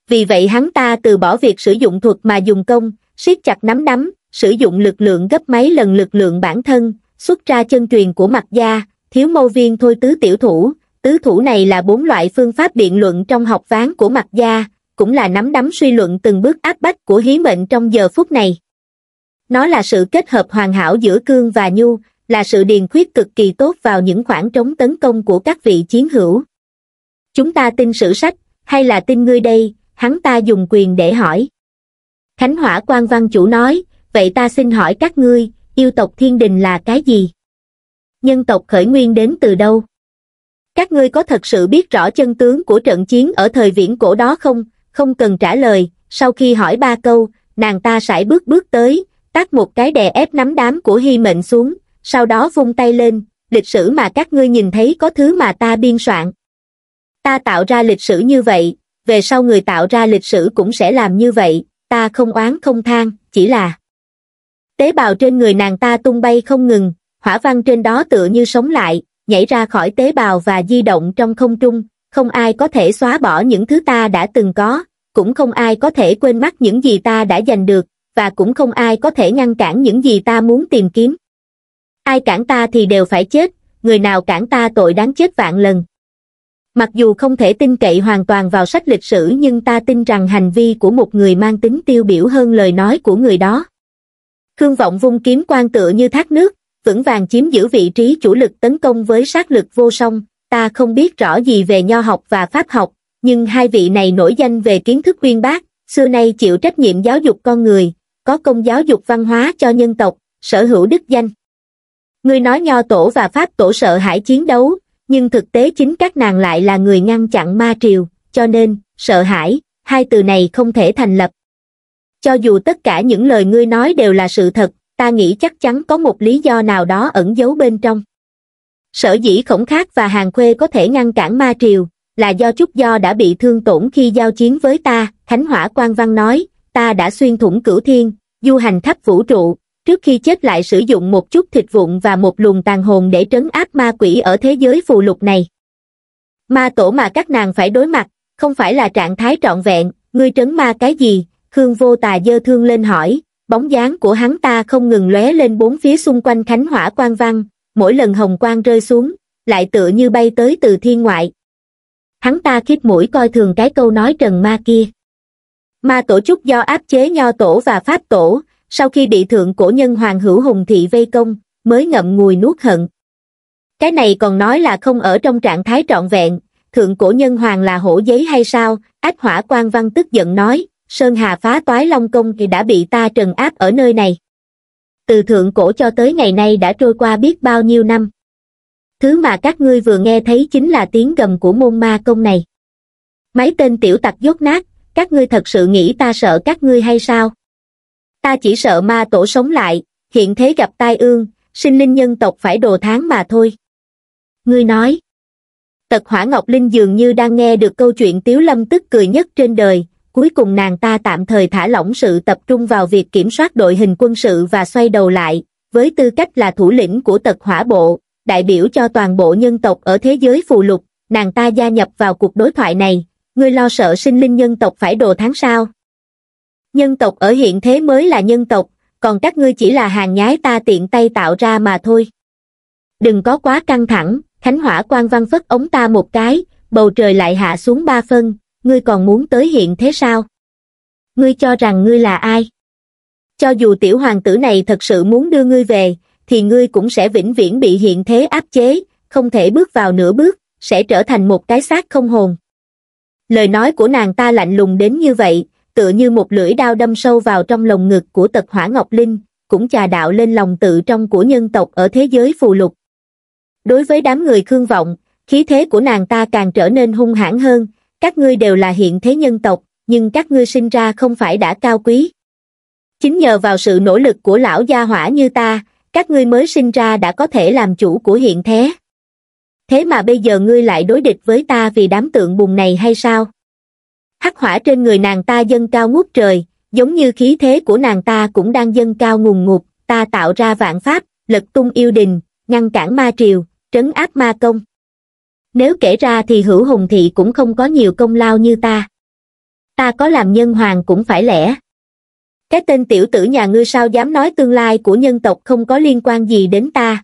vì vậy hắn ta từ bỏ việc sử dụng thuật mà dùng công siết chặt nắm đấm, sử dụng lực lượng gấp mấy lần lực lượng bản thân xuất ra chân truyền của mặt da. Thiếu mâu viên thôi tứ tiểu thủ, tứ thủ này là bốn loại phương pháp biện luận trong học ván của mặt gia, cũng là nắm đắm suy luận từng bước áp bách của hí mệnh trong giờ phút này. Nó là sự kết hợp hoàn hảo giữa cương và nhu, là sự điền khuyết cực kỳ tốt vào những khoảng trống tấn công của các vị chiến hữu. Chúng ta tin sử sách, hay là tin ngươi đây, hắn ta dùng quyền để hỏi. Khánh Hỏa quan Văn Chủ nói, vậy ta xin hỏi các ngươi, yêu tộc thiên đình là cái gì? nhân tộc khởi nguyên đến từ đâu? Các ngươi có thật sự biết rõ chân tướng của trận chiến ở thời viễn cổ đó không? Không cần trả lời, sau khi hỏi ba câu, nàng ta sải bước bước tới, tác một cái đè ép nắm đám của hy mệnh xuống, sau đó vung tay lên, lịch sử mà các ngươi nhìn thấy có thứ mà ta biên soạn. Ta tạo ra lịch sử như vậy, về sau người tạo ra lịch sử cũng sẽ làm như vậy, ta không oán không than, chỉ là tế bào trên người nàng ta tung bay không ngừng, hỏa văn trên đó tựa như sống lại, nhảy ra khỏi tế bào và di động trong không trung, không ai có thể xóa bỏ những thứ ta đã từng có, cũng không ai có thể quên mất những gì ta đã giành được, và cũng không ai có thể ngăn cản những gì ta muốn tìm kiếm. Ai cản ta thì đều phải chết, người nào cản ta tội đáng chết vạn lần. Mặc dù không thể tin cậy hoàn toàn vào sách lịch sử nhưng ta tin rằng hành vi của một người mang tính tiêu biểu hơn lời nói của người đó. Khương Vọng vung kiếm quan tựa như thác nước, vững vàng chiếm giữ vị trí chủ lực tấn công với sát lực vô song, ta không biết rõ gì về nho học và pháp học, nhưng hai vị này nổi danh về kiến thức uyên bác, xưa nay chịu trách nhiệm giáo dục con người, có công giáo dục văn hóa cho nhân tộc, sở hữu đức danh. Người nói nho tổ và pháp tổ sợ hãi chiến đấu, nhưng thực tế chính các nàng lại là người ngăn chặn ma triều, cho nên, sợ hãi, hai từ này không thể thành lập. Cho dù tất cả những lời ngươi nói đều là sự thật, ta nghĩ chắc chắn có một lý do nào đó ẩn giấu bên trong. Sở dĩ khổng khát và hàng khuê có thể ngăn cản ma triều, là do Trúc Do đã bị thương tổn khi giao chiến với ta, Thánh Hỏa Quang Văn nói, ta đã xuyên thủng cửu thiên, du hành khắp vũ trụ, trước khi chết lại sử dụng một chút thịt vụn và một luồng tàn hồn để trấn áp ma quỷ ở thế giới phù lục này. Ma tổ mà các nàng phải đối mặt, không phải là trạng thái trọn vẹn, ngươi trấn ma cái gì, Khương Vô Tà dơ thương lên hỏi, bóng dáng của hắn ta không ngừng lóe lên bốn phía xung quanh khánh hỏa quan văn mỗi lần hồng quang rơi xuống lại tựa như bay tới từ thiên ngoại hắn ta khiếp mũi coi thường cái câu nói trần ma kia ma tổ trúc do áp chế nho tổ và pháp tổ sau khi bị thượng cổ nhân hoàng hữu hùng thị vây công mới ngậm ngùi nuốt hận cái này còn nói là không ở trong trạng thái trọn vẹn thượng cổ nhân hoàng là hổ giấy hay sao ách hỏa quan văn tức giận nói sơn hà phá toái long công thì đã bị ta trần áp ở nơi này. Từ thượng cổ cho tới ngày nay đã trôi qua biết bao nhiêu năm. Thứ mà các ngươi vừa nghe thấy chính là tiếng gầm của môn ma công này. Mấy tên tiểu tặc dốt nát, các ngươi thật sự nghĩ ta sợ các ngươi hay sao? Ta chỉ sợ ma tổ sống lại, hiện thế gặp tai ương, sinh linh nhân tộc phải đồ tháng mà thôi. Ngươi nói, tật hỏa Ngọc Linh dường như đang nghe được câu chuyện Tiếu Lâm tức cười nhất trên đời, cuối cùng nàng ta tạm thời thả lỏng sự tập trung vào việc kiểm soát đội hình quân sự và xoay đầu lại, với tư cách là thủ lĩnh của tật hỏa bộ, đại biểu cho toàn bộ nhân tộc ở thế giới phù lục, nàng ta gia nhập vào cuộc đối thoại này, người lo sợ sinh linh nhân tộc phải đồ tháng sao. Nhân tộc ở hiện thế mới là nhân tộc, còn các ngươi chỉ là hàng nhái ta tiện tay tạo ra mà thôi. Đừng có quá căng thẳng, Khánh Hỏa quan văn phất ống ta một cái, bầu trời lại hạ xuống ba phân, ngươi còn muốn tới hiện thế sao? Ngươi cho rằng ngươi là ai? Cho dù tiểu hoàng tử này thật sự muốn đưa ngươi về, thì ngươi cũng sẽ vĩnh viễn bị hiện thế áp chế, không thể bước vào nửa bước, sẽ trở thành một cái xác không hồn. Lời nói của nàng ta lạnh lùng đến như vậy, tựa như một lưỡi đao đâm sâu vào trong lồng ngực của tật hỏa Ngọc Linh, cũng chà đạo lên lòng tự trong của nhân tộc ở thế giới phù lục. Đối với đám người khương vọng, khí thế của nàng ta càng trở nên hung hãn hơn, các ngươi đều là hiện thế nhân tộc, nhưng các ngươi sinh ra không phải đã cao quý. Chính nhờ vào sự nỗ lực của lão gia hỏa như ta, các ngươi mới sinh ra đã có thể làm chủ của hiện thế. Thế mà bây giờ ngươi lại đối địch với ta vì đám tượng bùn này hay sao? Hắc hỏa trên người nàng ta dâng cao ngút trời, giống như khí thế của nàng ta cũng đang dâng cao ngùng ngục, ta tạo ra vạn pháp, lật tung yêu đình, ngăn cản ma triều, trấn áp ma công nếu kể ra thì hữu hùng thị cũng không có nhiều công lao như ta ta có làm nhân hoàng cũng phải lẽ cái tên tiểu tử nhà ngươi sao dám nói tương lai của nhân tộc không có liên quan gì đến ta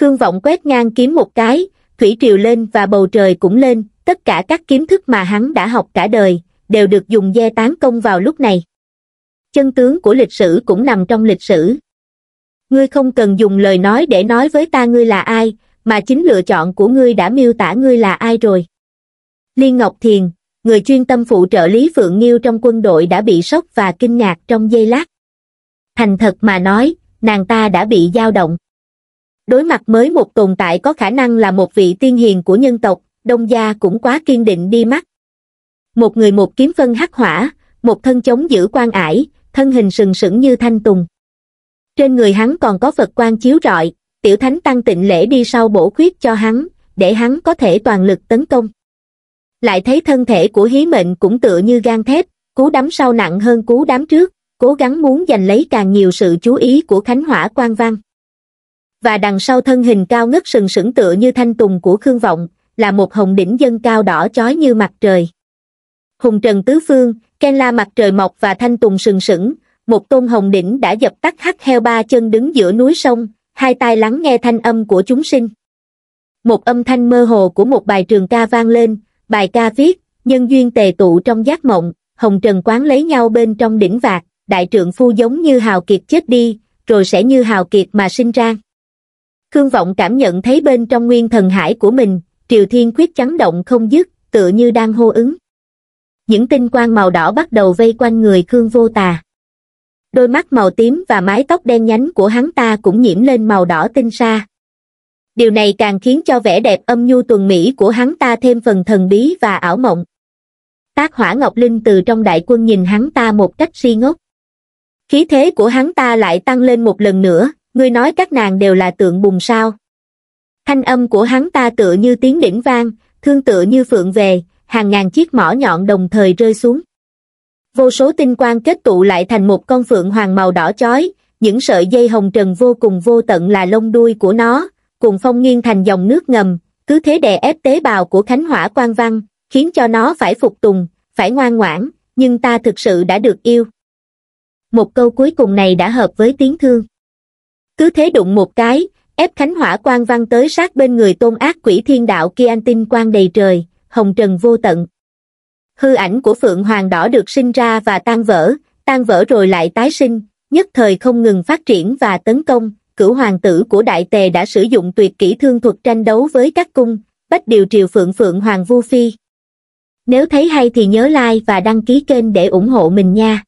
khương vọng quét ngang kiếm một cái thủy triều lên và bầu trời cũng lên tất cả các kiếm thức mà hắn đã học cả đời đều được dùng de tán công vào lúc này chân tướng của lịch sử cũng nằm trong lịch sử ngươi không cần dùng lời nói để nói với ta ngươi là ai mà chính lựa chọn của ngươi đã miêu tả ngươi là ai rồi. Liên Ngọc Thiền, người chuyên tâm phụ trợ Lý Phượng Nghiêu trong quân đội đã bị sốc và kinh ngạc trong giây lát. Thành thật mà nói, nàng ta đã bị dao động. Đối mặt mới một tồn tại có khả năng là một vị tiên hiền của nhân tộc, Đông Gia cũng quá kiên định đi mắt. Một người một kiếm phân hắc hỏa, một thân chống giữ quan ải, thân hình sừng sững như thanh tùng. Trên người hắn còn có vật quan chiếu rọi, tiểu thánh tăng tịnh lễ đi sau bổ khuyết cho hắn, để hắn có thể toàn lực tấn công. Lại thấy thân thể của hí mệnh cũng tựa như gan thép, cú đấm sau nặng hơn cú đấm trước, cố gắng muốn giành lấy càng nhiều sự chú ý của Khánh Hỏa Quan Văn. Và đằng sau thân hình cao ngất sừng sững tựa như thanh tùng của Khương Vọng, là một hồng đỉnh dân cao đỏ chói như mặt trời. Hùng Trần Tứ Phương, Ken La mặt trời mọc và thanh tùng sừng sững, một tôn hồng đỉnh đã dập tắt hắc heo ba chân đứng giữa núi sông, hai tai lắng nghe thanh âm của chúng sinh. Một âm thanh mơ hồ của một bài trường ca vang lên, bài ca viết, nhân duyên tề tụ trong giác mộng, hồng trần quán lấy nhau bên trong đỉnh vạc, đại trượng phu giống như hào kiệt chết đi, rồi sẽ như hào kiệt mà sinh ra. Khương Vọng cảm nhận thấy bên trong nguyên thần hải của mình, triều thiên quyết chấn động không dứt, tựa như đang hô ứng. Những tinh quang màu đỏ bắt đầu vây quanh người Khương Vô Tà đôi mắt màu tím và mái tóc đen nhánh của hắn ta cũng nhiễm lên màu đỏ tinh sa. Điều này càng khiến cho vẻ đẹp âm nhu tuần mỹ của hắn ta thêm phần thần bí và ảo mộng. Tác hỏa Ngọc Linh từ trong đại quân nhìn hắn ta một cách si ngốc. Khí thế của hắn ta lại tăng lên một lần nữa, Người nói các nàng đều là tượng bùng sao. Thanh âm của hắn ta tựa như tiếng đỉnh vang, thương tựa như phượng về, hàng ngàn chiếc mỏ nhọn đồng thời rơi xuống vô số tinh quang kết tụ lại thành một con phượng hoàng màu đỏ chói, những sợi dây hồng trần vô cùng vô tận là lông đuôi của nó, cùng phong nghiêng thành dòng nước ngầm, cứ thế đè ép tế bào của Khánh Hỏa quan Văn, khiến cho nó phải phục tùng, phải ngoan ngoãn, nhưng ta thực sự đã được yêu. Một câu cuối cùng này đã hợp với tiếng thương. Cứ thế đụng một cái, ép Khánh Hỏa quan Văn tới sát bên người tôn ác quỷ thiên đạo kia anh tinh quang đầy trời, hồng trần vô tận, hư ảnh của Phượng Hoàng đỏ được sinh ra và tan vỡ, tan vỡ rồi lại tái sinh, nhất thời không ngừng phát triển và tấn công, cửu hoàng tử của Đại Tề đã sử dụng tuyệt kỹ thương thuật tranh đấu với các cung, bách điều triều Phượng Phượng Hoàng Vu Phi. Nếu thấy hay thì nhớ like và đăng ký kênh để ủng hộ mình nha.